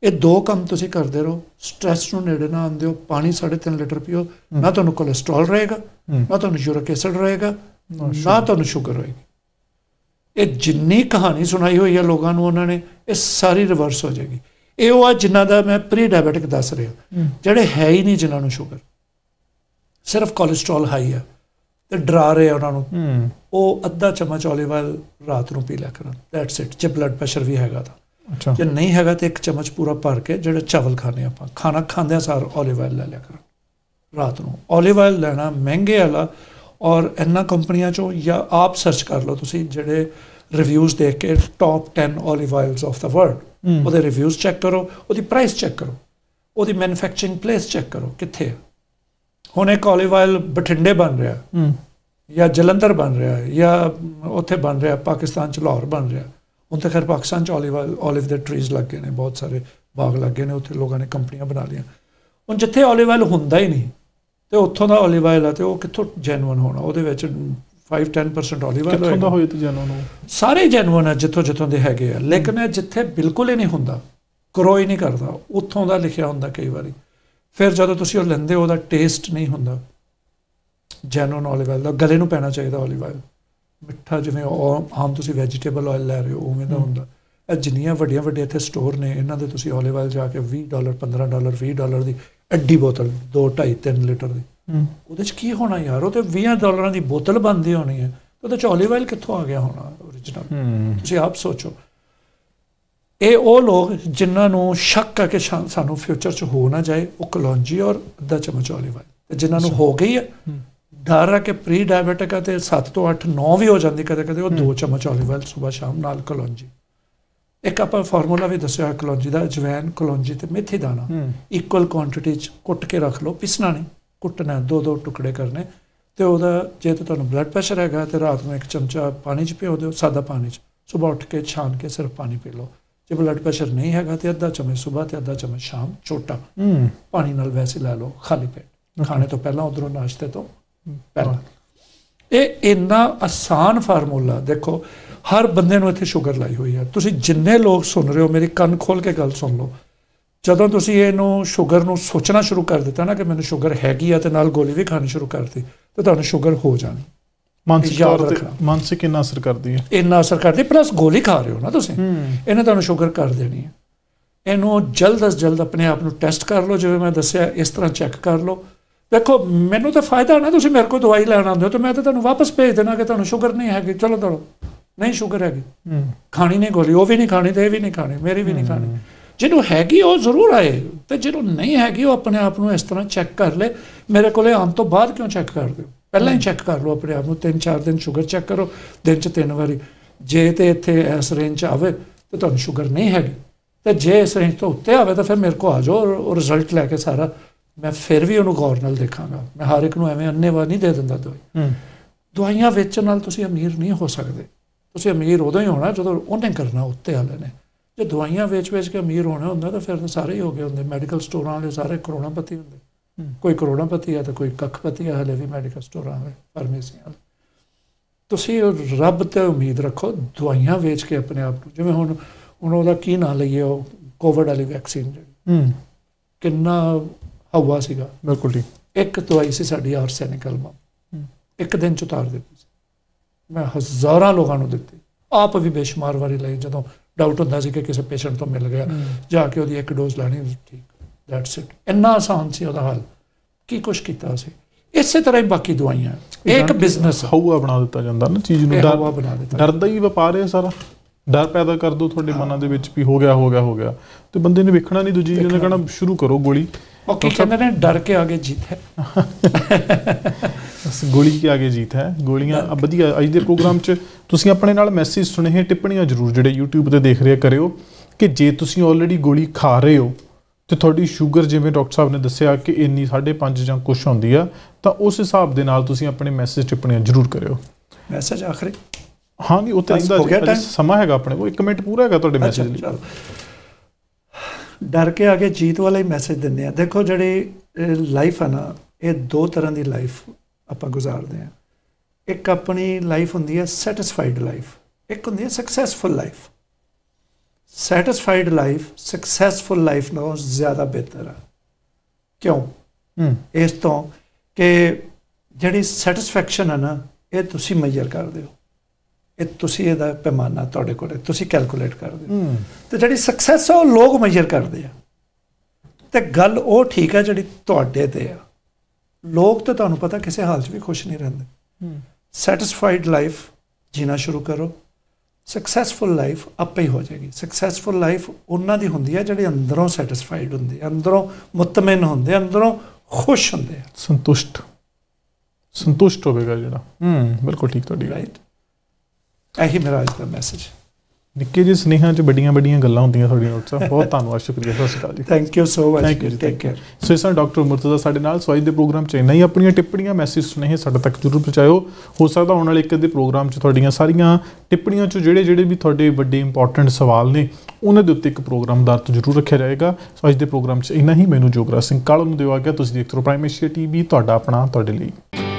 ਇਹ ਦੋ ਕੰਮ ਤੁਸੀਂ ਕਰਦੇ ਰਹੋ ਸਟ्रेस ਨੂੰ ਨੇੜੇ ਨਾ ਆਂਦੇ ਹੋ ਪਾਣੀ 3.5 ਲੀਟਰ ਪੀਓ ਨਾ ਤੁਹਾਨੂੰ ਕੋਲੇਸਟ੍ਰੋਲ ਰਹੇਗਾ ਨਾ ਤੁਹਾਨੂੰ ਯੂਰਿਕ ਐਸਿਡ ਰਹੇਗਾ ਨਾ ਤੁਹਾਨੂੰ ਸ਼ੂਗਰ ਰਹੇਗਾ ਇਹ ਜਿੰਨੀ ਕਹਾਣੀ ਸੁਣਾਈ ਹੋਈ ਹੈ ਲੋਕਾਂ ਨੂੰ ਉਹਨਾਂ ਨੇ ਇਹ ਸਾਰੀ ਰਿਵਰਸ ਹੋ ਜਾਏਗੀ ਇਹ ਉਹ ਆ ਜਿਨ੍ਹਾਂ ਦਾ ਮੈਂ ਪ੍ਰੀ ਡਾਇਬੀਟਿਕ ਦੱਸ ਰਿਹਾ ਜਿਹੜੇ ਹੈ ਹੀ ਨਹੀਂ ਜਿਨ੍ਹਾਂ ਨੂੰ ਸ਼ੂਗਰ ਸਿਰਫ ਕੋਲੇਸਟ੍ਰੋਲ ਹਾਈ ਹੈ ਤੇ ਡਰਾ ਰਹੇ ਉਹਨਾਂ ਨੂੰ ਉਹ ਅੱਧਾ ਚਮਚ ਓਲੀਵਲ ਰਾਤ ਨੂੰ ਪੀ ਲਿਆ ਕਰਨ ਦੈਟਸ ਇਟ ਜੇ ਬਲੱਡ ਪ੍ਰੈਸ਼ਰ ਵੀ ਹੈਗਾ ਤਾਂ ਅੱਛਾ ਜੇ ਨਹੀਂ ਹੈਗਾ ਤੇ ਇੱਕ ਚਮਚ ਪੂਰਾ ਭਰ ਕੇ ਜਿਹੜਾ ਚਾਵਲ ਖਾਣੇ ਆਪਾਂ ਖਾਣਾ ਖਾਂਦੇ ਸਾਰ ਓਲੀਵ ਆਇਲ ਲੈ ਲਿਆ ਕਰਨ ਰਾਤ ਨੂੰ ਓਲੀਵ ਆਇਲ ਲੈਣਾ ਮਹਿੰਗੇ ਵਾਲਾ ਔਰ ਇਹਨਾਂ ਕੰਪਨੀਆਂ ਚੋਂ ਜਾਂ ਆਪ ਸਰਚ ਕਰ ਲਓ ਤੁਸੀਂ ਜਿਹੜੇ ਰਿਵਿਊਜ਼ ਦੇਖ ਕੇ top 10 olive oils of the world ਉਹਦੇ ਰਿਵਿਊਜ਼ ਚੈੱਕ ਕਰੋ ਉਹਦੀ ਪ੍ਰਾਈਸ ਚੈੱਕ ਕਰੋ ਉਹਦੀ ਮੈਨੂਫੈਕਚਰਿੰਗ ਪਲੇਸ ਚੈੱਕ ਕਰੋ ਕਿੱਥੇ ਹੁਣ ਇੱਕ ਓਲੀਵ ਆਇਲ ਬਠਿੰਡੇ ਬਣ ਰਿਹਾ ਜਾਂ ਜਲੰਧਰ ਬਣ ਰਿਹਾ ਜਾਂ ਉੱਥੇ ਬਣ ਰਿਹਾ ਪਾਕਿਸਤਾਨ ਚ ਲਾਹੌਰ ਬਣ ਰਿਹਾ ਹੁਣ ਤਾਂ ਖੈਰ ਪਾਕਿਸਤਾਨ ਚ ਓਲੀਵ ਓਲੀਵ ਦੇ ਟਰੀਜ਼ ਲੱਗੇ ਨੇ ਬਹੁਤ ਸਾਰੇ ਬਾਗ ਲੱਗੇ ਨੇ ਉੱਥੇ ਲੋਕਾਂ ਨੇ ਕੰਪਨੀਆਂ ਬਣਾ ਲਈਆਂ ਹੁਣ ਜਿੱਥੇ ਓਲੀਵ ਆਇਲ ਹੁੰਦਾ ਹੀ ਨਹੀਂ ਤੇ ਉੱਥੋਂ ਦਾ 올ਿਵ ਆਇਲ ਆ ਤੇ ਉਹ ਕਿੱਥੋਂ ਜੈਨੂਇਨ ਹੋਣਾ ਉਹਦੇ ਵਿੱਚ 5-10% 올ਿਵ ਆਇਲ ਕਿੱਥੋਂ ਦਾ ਹੋਏ ਤੇ ਜੈਨੂਇਨ ਹੋ ਸਾਰੇ ਜੈਨੂਇਨ ਆ ਜਿੱਥੋਂ ਜਿੱਥੋਂ ਦੇ ਹੈਗੇ ਆ ਲੇਕਿਨ ਇਹ ਜਿੱਥੇ ਬਿਲਕੁਲ ਹੀ ਨਹੀਂ ਹੁੰਦਾ ਗਰੋ ਹੀ ਨਹੀਂ ਕਰਦਾ ਉੱਥੋਂ ਦਾ ਲਿਖਿਆ ਹੁੰਦਾ ਕਈ ਵਾਰੀ ਫਿਰ ਜਦੋਂ ਤੁਸੀਂ ਉਹ ਲੈਂਦੇ ਉਹਦਾ ਟੇਸਟ ਨਹੀਂ ਹੁੰਦਾ ਜੈਨੂਇਨ 올ਿਵ ਆਇਲ ਦਾ ਗਲੇ ਨੂੰ ਪੈਣਾ ਚਾਹੀਦਾ 올ਿਵ ਆਇਲ ਮਿੱਠਾ ਜਿਵੇਂ ਆਮ ਤੁਸੀਂ ਵੈਜੀਟੇਬਲ ਆਇਲ ਲੈ ਰਹੇ ਹੋ ਉਵੇਂ ਦਾ ਹੁੰਦਾ ਇਹ ਜਿੰਨੀਆਂ ਵੱਡੀਆਂ ਵੱਡੀਆਂ ਇੱਥੇ ਸਟੋਰ ਨੇ ਇਹਨਾਂ ਦੇ ਤੁਸੀਂ 올ਿਵ ਆਇਲ ਜਾ ਕੇ 20 ਡਾਲਰ 15 ਡਾਲਰ 20 ਡਾਲਰ ਦੀ ਐਡੀ ਬੋਤਲ 2 2.5 3 ਲੀਟਰ ਦੀ ਉਹਦੇ ਚ ਕੀ ਹੋਣਾ ਯਾਰ ਉਹ ਤੇ 20 ਡਾਲਰਾਂ ਦੀ ਬੋਤਲ ਬੰਦੀ ਹੋਣੀ ਹੈ ਉਹਦੇ ਚ ਹੌਲੀ ਵਾਇਲ ਕਿੱਥੋਂ ਆ ਗਿਆ ਹੋਣਾ origignal ਤੁਸੀਂ ਆਪ ਸੋਚੋ ਇਹ ਉਹ ਲੋਕ ਜਿਨ੍ਹਾਂ ਨੂੰ ਸ਼ੱਕ ਆ ਕਿ ਸਾਨੂੰ ਫਿਊਚਰ ਚ ਹੋ ਨਾ ਜਾਏ ਉਹ ਕਲੌਂਜੀ ਔਰ ਅੱਧਾ ਚਮਚ ਓਲੀਵ ਆਇਲ ਤੇ ਜਿਨ੍ਹਾਂ ਨੂੰ ਹੋ ਗਈ ਹੈ ਡਰ ਕਿ ਪ੍ਰੀ ਡਾਇਬੀਟਿਕ ਆ ਤੇ 7 ਤੋਂ 8 9 ਵੀ ਹੋ ਜਾਂਦੀ ਕਦੇ ਕਦੇ ਉਹ 2 ਚਮਚ ਓਲੀਵ ਆਇਲ ਸਵੇਰ ਸ਼ਾਮ ਨਾਲ ਕਲੌਂਜੀ ਇੱਕ ਆਪਾਂ ਫਾਰਮੂਲਾ ਵੀ ਦੱਸਿਆ ਕਲੋਂਜੀ ਦਾ ਅਜਵੈਨ ਕਲੋਂਜੀ ਤੇ ਮੇਥੀ ਦਾਣਾ ਇਕੁਅਲ ਕੁਆਂਟੀਟੀ ਚ ਕੁੱਟ ਕੇ ਰੱਖ ਲਓ ਪਿਸਣਾ ਨਹੀਂ ਕੁੱਟਣਾ ਦੋ ਦੋ ਟੁਕੜੇ ਕਰਨੇ ਤੇ ਉਹਦਾ ਜੇ ਤੇ ਤੁਹਾਨੂੰ ਬਲੱਡ ਪ੍ਰੈਸ਼ਰ ਹੈਗਾ ਤੇ ਰਾਤ ਨੂੰ ਇੱਕ ਚਮਚਾ ਪਾਣੀ ਚ ਪਿਓ ਦਿਓ ਸਾਦਾ ਪਾਣੀ ਚ ਸਵੇਰ ਉੱਠ ਕੇ ਛਾਣ ਕੇ ਸਿਰਫ ਪਾਣੀ ਪੀ ਲਓ ਜੇ ਬਲੱਡ ਪ੍ਰੈਸ਼ਰ ਨਹੀਂ ਹੈਗਾ ਤੇ ਅੱਧਾ ਚਮਚ ਸਵੇਰ ਤੇ ਅੱਧਾ ਚਮਚ ਸ਼ਾਮ ਛੋਟਾ ਪਾਣੀ ਨਾਲ ਵੈਸੇ ਲੈ ਲਓ ਖਾਲੀ ਪੇਟ ਖਾਣੇ ਤੋਂ ਪਹਿਲਾਂ ਉਧਰੋਂ ਨਾਸ਼ਤੇ ਤੋਂ ਪਹਿਲਾਂ ਇਹ ਇੰਨਾ ਆਸਾਨ ਫਾਰਮੂਲਾ ਦੇਖੋ ਹਰ ਬੰਦੇ ਨੂੰ ਇੱਥੇ ਸ਼ੂਗਰ ਲਾਈ ਹੋਈ ਹੈ ਤੁਸੀਂ ਜਿੰਨੇ ਲੋਕ ਸੁਣ ਰਹੇ ਹੋ ਮੇਰੇ ਕੰਨ ਖੋਲ ਕੇ ਗੱਲ ਸੁਣ ਲਓ ਜਦੋਂ ਤੁਸੀਂ ਇਹਨੂੰ ਸ਼ੂਗਰ ਨੂੰ ਸੋਚਣਾ ਸ਼ੁਰੂ ਕਰ ਦਿੱਤਾ ਨਾ ਕਿ ਮੈਨੂੰ ਸ਼ੂਗਰ ਹੈਗੀ ਆ ਤੇ ਨਾਲ ਗੋਲੀ ਵੀ ਖਾਣੀ ਸ਼ੁਰੂ ਕਰਤੀ ਤੇ ਤੁਹਾਨੂੰ ਸ਼ੂਗਰ ਹੋ ਜਾਣੀ ਮਾਨਸਿਕ ਯਾਦ ਰੱਖਣਾ ਮਾਨਸਿਕ ਇੰਨਾ ਅਸਰ ਕਰਦੀ ਹੈ ਇੰਨਾ ਅਸਰ ਕਰਦੀ ਪਲੱਸ ਗੋਲੀ ਖਾ ਰਹੇ ਹੋ ਨਾ ਤੁਸੀਂ ਇਹਨੇ ਤੁਹਾਨੂੰ ਸ਼ੂਗਰ ਕਰ ਦੇਣੀ ਹੈ ਇਹਨੂੰ ਜਲਦ ਅਸ ਜਲਦ ਆਪਣੇ ਆਪ ਨੂੰ ਟੈਸਟ ਕਰ ਲਓ ਜਿਵੇਂ ਮੈਂ ਦੱਸਿਆ ਇਸ ਤਰ੍ਹਾਂ ਚੈੱਕ ਕਰ ਲਓ ਦੇਖੋ ਮੈਨੂੰ ਤਾਂ ਫਾਇਦਾ ਨਾ ਤੁਸੀਂ ਮੇਰੇ ਕੋਲ ਦਵਾਈ ਲੈਣ ਆਉਂਦੇ ਹੋ ਤਾਂ ਮੈਂ ਤਾਂ ਤੁਹਾਨੂੰ ਵਾਪਸ ਭੇਜ ਦੇਣਾ ਕਿ ਤੁਹਾਨੂੰ ਸ਼ੂਗਰ ਨਹੀਂ ਹੈਗੀ ਚਲੋ ਦੜੋ ਨਹੀਂ ਸ਼ੂਗਰ ਹੈਗੀ ਖਾਣੀ ਨਹੀਂ ਗੋਲੀ ਉਹ ਵੀ ਨਹੀਂ ਖਾਣੀ ਤੇ ਇਹ ਵੀ ਨਹੀਂ ਖਾਣੀ ਮੇਰੀ ਵੀ ਨਹੀਂ ਖਾਣੀ ਜਿਹਨੂੰ ਹੈਗੀ ਉਹ ਜ਼ਰੂਰ ਆਏ ਤੇ ਜਿਹਨੂੰ ਨਹੀਂ ਹੈਗੀ ਉਹ ਆਪਣੇ ਆਪ ਨੂੰ ਇਸ ਤਰ੍ਹਾਂ ਚੈੱਕ ਕਰ ਲੈ ਮੇਰੇ ਕੋਲੇ ਆਉਣ ਤੋਂ ਬਾਅਦ ਕਿਉਂ ਚੈੱਕ ਕਰਦੇ ਪਹਿਲਾਂ ਹੀ ਚੈੱਕ ਕਰ ਲਓ ਆਪਣੇ ਆਪ ਨੂੰ 3-4 ਦਿਨ ਸ਼ੂਗਰ ਚੈੱਕ ਕਰੋ ਦਿਨ 'ਚ ਤਿੰਨ ਵਾਰੀ ਜੇ ਤੇ ਇੱਥੇ ਇਸ ਰੇਂਜ 'ਚ ਆਵੇ ਤੇ ਤੁਹਾਨੂੰ ਸ਼ੂਗਰ ਨਹੀਂ ਹੈਗੀ ਤੇ ਜੇ ਇਸ ਰੇਂਜ ਤੋਂ ਉੱਤੇ ਆਵੇ ਤਾਂ ਫਿਰ ਮੇਰੇ ਕੋ ਆ ਜਾਓ ਔਰ ਰਿਜ਼ਲਟ ਲੈ ਕੇ ਸਾਰਾ ਮੈਂ ਫਿਰ ਵੀ ਉਹਨੂੰ ਗੌਰ ਨਾਲ ਦੇਖਾਂਗਾ ਮੈਂ ਹਰ ਇੱਕ ਨੂੰ ਐਵੇਂ ਅੰਨੇਵਾ ਨਹੀਂ ਦੇ ਦਿੰਦਾ ਦਵਾਈ ਦਵਾਈਆਂ ਵੇਚਣ ਨਾਲ ਤੁਸੀਂ ਅਮੀਰ ਨਹੀਂ ਹੋ ਸਕਦੇ ਤੁਸੀਂ ਅਮੀਰ ਉਦੋਂ ਹੀ ਹੋਣਾ ਜਦੋਂ ਉਹਨੇ ਕਰਨਾ ਉੱਤੇ ਵਾਲੇ ਨੇ ਜੇ ਦਵਾਈਆਂ ਵੇਚ-ਵੇਚ ਕੇ ਅਮੀਰ ਹੋਣਾ ਹੁੰਦਾ ਤਾਂ ਫਿਰ ਤਾਂ ਸਾਰੇ ਹੀ ਹੋ ਗਏ ਹੁੰਦੇ ਮੈਡੀਕਲ ਸਟੋਰਾਂ ਵਾਲੇ ਸਾਰੇ ਕਰੋੜਾਪਤੀ ਹੁੰਦੇ ਕੋਈ ਕਰੋੜਾਪਤੀ ਆ ਤਾਂ ਕੋਈ ਕੱਖਪਤੀ ਆ ਹਲੇ ਵੀ ਮੈਡੀਕਲ ਸਟੋਰਾਂ ਵਾਲੇ ਫਾਰਮੇਸੀਆਂ ਵਾਲੇ ਤੁਸੀਂ ਰੱਬ ਤੇ ਉਮੀਦ ਰੱਖੋ ਦਵਾਈਆਂ ਵੇਚ ਕੇ ਆਪਣੇ ਆਪ ਨੂੰ ਜਿਵੇਂ ਹੁਣ ਹੁਣ ਉਹਦਾ ਕੀ ਨਾਂ ਲਈਏ ਉਹ ਕੋਵਿਡ ਵਾਲੀ ਵੈਕਸੀਨ ਜਿਹੜੀ ਕਿੰਨਾ ਹਵਾ ਸੀਗਾ ਬਿਲਕੁਲ ਠੀਕ ਇੱਕ ਦਵਾਈ ਸੀ ਸਾਡੀ ਆਰਸੈਨਿਕਲ ਮਾ ਇੱਕ ਦਿਨ ਚ ਉਤਾਰ ਦਿੱਤੀ ਮੈਂ ਹਜ਼ਾਰਾਂ ਲੋਕਾਂ ਨੂੰ ਦਿੱਤੀ ਆਪ ਵੀ ਬੇਸ਼ੁਮਾਰ ਵਾਰੀ ਲਈ ਜਦੋਂ ਡਾਊਟ ਹੁੰਦਾ ਸੀ ਕਿ ਕਿਸੇ ਪੇਸ਼ੈਂਟ ਤੋਂ ਮਿਲ ਗਿਆ ਜਾ ਕੇ ਉਹਦੀ ਇੱਕ ਡੋਜ਼ ਲੈਣੀ ਠੀਕ ਦੈਟਸ ਇਟ ਇੰਨਾ ਆਸਾਨ ਸੀ ਉਹਦਾ ਹੱਲ ਕੀ ਕੁਛ ਕੀਤਾ ਸੀ ਇਸੇ ਤਰ੍ਹਾਂ ਹੀ ਬਾਕੀ ਦਵਾਈਆਂ ਇੱਕ ਬਿਜ਼ਨਸ ਹਊਆ ਬਣਾ ਦਿੱਤਾ ਜਾਂਦਾ ਨਾ ਚੀਜ਼ ਨੂੰ ਬਣਾ ਦਿੱਤਾ ਡਰਦਾ ਹੀ ਵਪਾਰ ਹੈ ਸਾਰਾ ਡਰ ਪੈਦਾ ਕਰ ਦੋ ਤੁਹਾਡੇ ਮਨਾਂ ਦੇ ਵਿੱਚ ਵੀ ਹੋ ਗਿਆ ਹੋ ਗਿਆ ਹੋ ਗਿਆ ਤੇ ਬੰਦੇ ਨੇ ਵੇਖਣਾ ਨਹੀਂ ਦੂਜੀ ਜਿਹਨੇ ਕਹਣਾ ਸ਼ੁਰੂ ਕਰੋ ਗੋਲੀ ਉਹ ਕਹਿੰਦੇ ਨੇ ਡਰ ਕੇ ਆਗੇ ਜੀਤ ਹੈ ਅਸ ਗੋਲੀ ਕੇ ਆਗੇ ਜੀਤ ਹੈ ਗੋਲੀਆਂ ਆ ਵਧੀਆ ਅੱਜ ਦੇ ਪ੍ਰੋਗਰਾਮ 'ਚ ਤੁਸੀਂ ਆਪਣੇ ਨਾਲ ਮੈਸੇਜ ਹੈ ਟਿੱਪਣੀਆਂ ਜ਼ਰੂਰ ਜਿਹੜੇ YouTube ਤੇ ਦੇਖ ਰਿਹਾ ਕਰਿਓ ਕਿ ਜੇ ਤੁਸੀਂ ਆਲਰੇਡੀ ਗੋਲੀ ਖਾ ਰਹੇ ਹੋ ਤੇ ਤੁਹਾਡੀ ਸ਼ੂਗਰ ਜਿਵੇਂ ਡਾਕਟਰ ਸਾਹਿਬ ਨੇ ਦੱਸਿਆ ਕਿ ਇੰਨੀ 5.5 ਜਾਂ ਕੁਝ ਹੁੰਦੀ ਆ ਤਾਂ ਉਸ ਹਿਸਾਬ ਦੇ ਨਾਲ ਤੁਸੀਂ ਆਪਣੇ ਮੈਸੇਜ ਟਿੱਪਣੀਆਂ ਜ਼ਰੂਰ ਕਰਿਓ ਮੈਸੇਜ ਆਖਰੀ ਹਾਂ ਨਹੀਂ ਉਹ ਤਾਂ ਰਹਿੰਦਾ ਸਮਾਂ ਹੈਗਾ ਆਪਣੇ ਕੋਲ 1 ਮਿੰਟ ਪੂਰਾ ਹੈਗਾ ਤੁਹਾਡੇ ਮੈਸੇਜ ਲਈ ਡਰ ਕੇ ਆ ਕੇ ਜੀਤ ਵਾਲਾ ਹੀ ਮੈਸੇਜ ਦਿੰਦੇ ਆ ਦੇਖੋ ਜਿਹੜੀ ਲਾਈਫ ਆ ਨਾ ਇਹ ਦੋ ਤਰ੍ਹਾਂ ਦੀ ਲਾਈਫ ਆਪਾਂ ਗੁਜ਼ਾਰਦੇ ਆ ਇੱਕ ਆਪਣੀ ਲਾਈਫ ਹੁੰਦੀ ਹੈ ਸੈਟੀਸਫਾਈਡ ਲਾਈਫ ਇੱਕ ਹੁੰਦੀ ਹੈ successful life satisfied life successful life ਨਾਲੋਂ ਜ਼ਿਆਦਾ ਬਿਹਤਰ ਆ ਕਿਉਂ ਇਸ ਤੋਂ ਕਿ ਜਿਹੜੀ ਸੈਟੀਸਫੈਕਸ਼ਨ ਆ ਨਾ ਇਹ ਤੁਸੀਂ ਮੈਜਰ ਕਰਦੇ ਹੋ ਕਿ ਤੁਸੀਂ ਇਹਦਾ ਪੈਮਾਨਾ ਤੁਹਾਡੇ ਕੋਲ ਤੁਸੀਂ ਕੈਲਕੂਲੇਟ ਕਰਦੇ ਹੋ ਤੇ ਜਿਹੜੀ ਸਕਸੈਸ ਆ ਉਹ ਲੋਕ ਮੈਜ਼ਰ ਕਰਦੇ ਆ ਤੇ ਗੱਲ ਉਹ ਠੀਕ ਆ ਜਿਹੜੀ ਤੁਹਾਡੇ ਤੇ ਆ ਲੋਕ ਤਾਂ ਤੁਹਾਨੂੰ ਪਤਾ ਕਿਸੇ ਹਾਲ 'ਚ ਵੀ ਖੁਸ਼ ਨਹੀਂ ਰਹਿੰਦੇ ਸੈਟੀਸਫਾਈਡ ਲਾਈਫ ਜੀਣਾ ਸ਼ੁਰੂ ਕਰੋ ਸਕਸੈਸਫੁਲ ਲਾਈਫ ਆਪੇ ਹੀ ਹੋ ਜਾਏਗੀ ਸਕਸੈਸਫੁਲ ਲਾਈਫ ਉਹਨਾਂ ਦੀ ਹੁੰਦੀ ਹੈ ਜਿਹੜੇ ਅੰਦਰੋਂ ਸੈਟੀਸਫਾਈਡ ਹੁੰਦੇ ਅੰਦਰੋਂ ਮੁਤਮਨ ਹੁੰਦੇ ਅੰਦਰੋਂ ਖੁਸ਼ ਹੁੰਦੇ ਸੰਤੁਸ਼ਟ ਸੰਤੁਸ਼ਟ ਹੋਵੇਗਾ ਜਿਹੜਾ ਹੂੰ ਬਿਲਕੁਲ ਠੀਕ ਤੁਹਾਡੀ ਰਾਈਟ ਇਹੀ ਮੇਰਾ ਅੱਜ ਦਾ ਮੈਸੇਜ ਨਿੱਕੇ ਜੀ ਸਨੇਹਾਂ 'ਚ ਵੱਡੀਆਂ ਵੱਡੀਆਂ ਗੱਲਾਂ ਹੁੰਦੀਆਂ ਤੁਹਾਡੀਆਂ ਸਾਹਿਬ ਬਹੁਤ ਧੰਨਵਾਦ ਸ਼ੁਕਰੀਆ ਸਤਿ Sri Akal ji thank you so much thank you take care so ਇਸ ਨਾਲ ਡਾਕਟਰ ਮੁਰਤਜ਼ਾ ਸਾਡੇ ਨਾਲ ਸੋ ਅੱਜ ਦੇ ਪ੍ਰੋਗਰਾਮ 'ਚ ਨਹੀਂ ਹੀ ਆਪਣੀਆਂ ਟਿੱਪਣੀਆਂ ਮੈਸੇਜ ਸੁਨੇਹੇ ਸਾਡੇ ਤੱਕ ਜ਼ਰੂਰ ਪਹੁੰਚਾਓ ਹੋ ਸਕਦਾ ਹੁਣ ਵਾਲੇ ਇੱਕ ਦੇ ਪ੍ਰੋਗਰਾਮ 'ਚ ਤੁਹਾਡੀਆਂ ਸਾਰੀਆਂ ਟਿੱਪਣੀਆਂ 'ਚ ਜਿਹੜੇ ਜਿਹੜੇ ਵੀ ਤੁਹਾਡੇ ਵੱਡੇ ਇੰਪੋਰਟੈਂਟ ਸਵਾਲ ਨੇ ਉਹਨਾਂ ਦੇ ਉੱਤੇ ਇੱਕ ਪ੍ਰੋਗਰਾਮ ਅਰਥ ਜ਼ਰੂਰ ਰੱਖਿਆ ਜਾਏਗਾ ਸੋ ਅੱਜ ਦੇ ਪ੍ਰੋਗਰਾਮ 'ਚ ਇੰਨਾ ਹੀ ਮੈਨੂੰ ਜੋਗਰਾ ਸਿੰਘ ਕਾਲ ਨੂੰ ਦਿਵਾ ਗਿਆ ਤੁਸੀਂ ਦੇਖਦੇ ਹੋ ਪ੍ਰਾਈਮ ਟੀਵੀ ਤੁਹਾਡਾ ਆਪਣਾ ਤੁਹਾਡੇ ਲਈ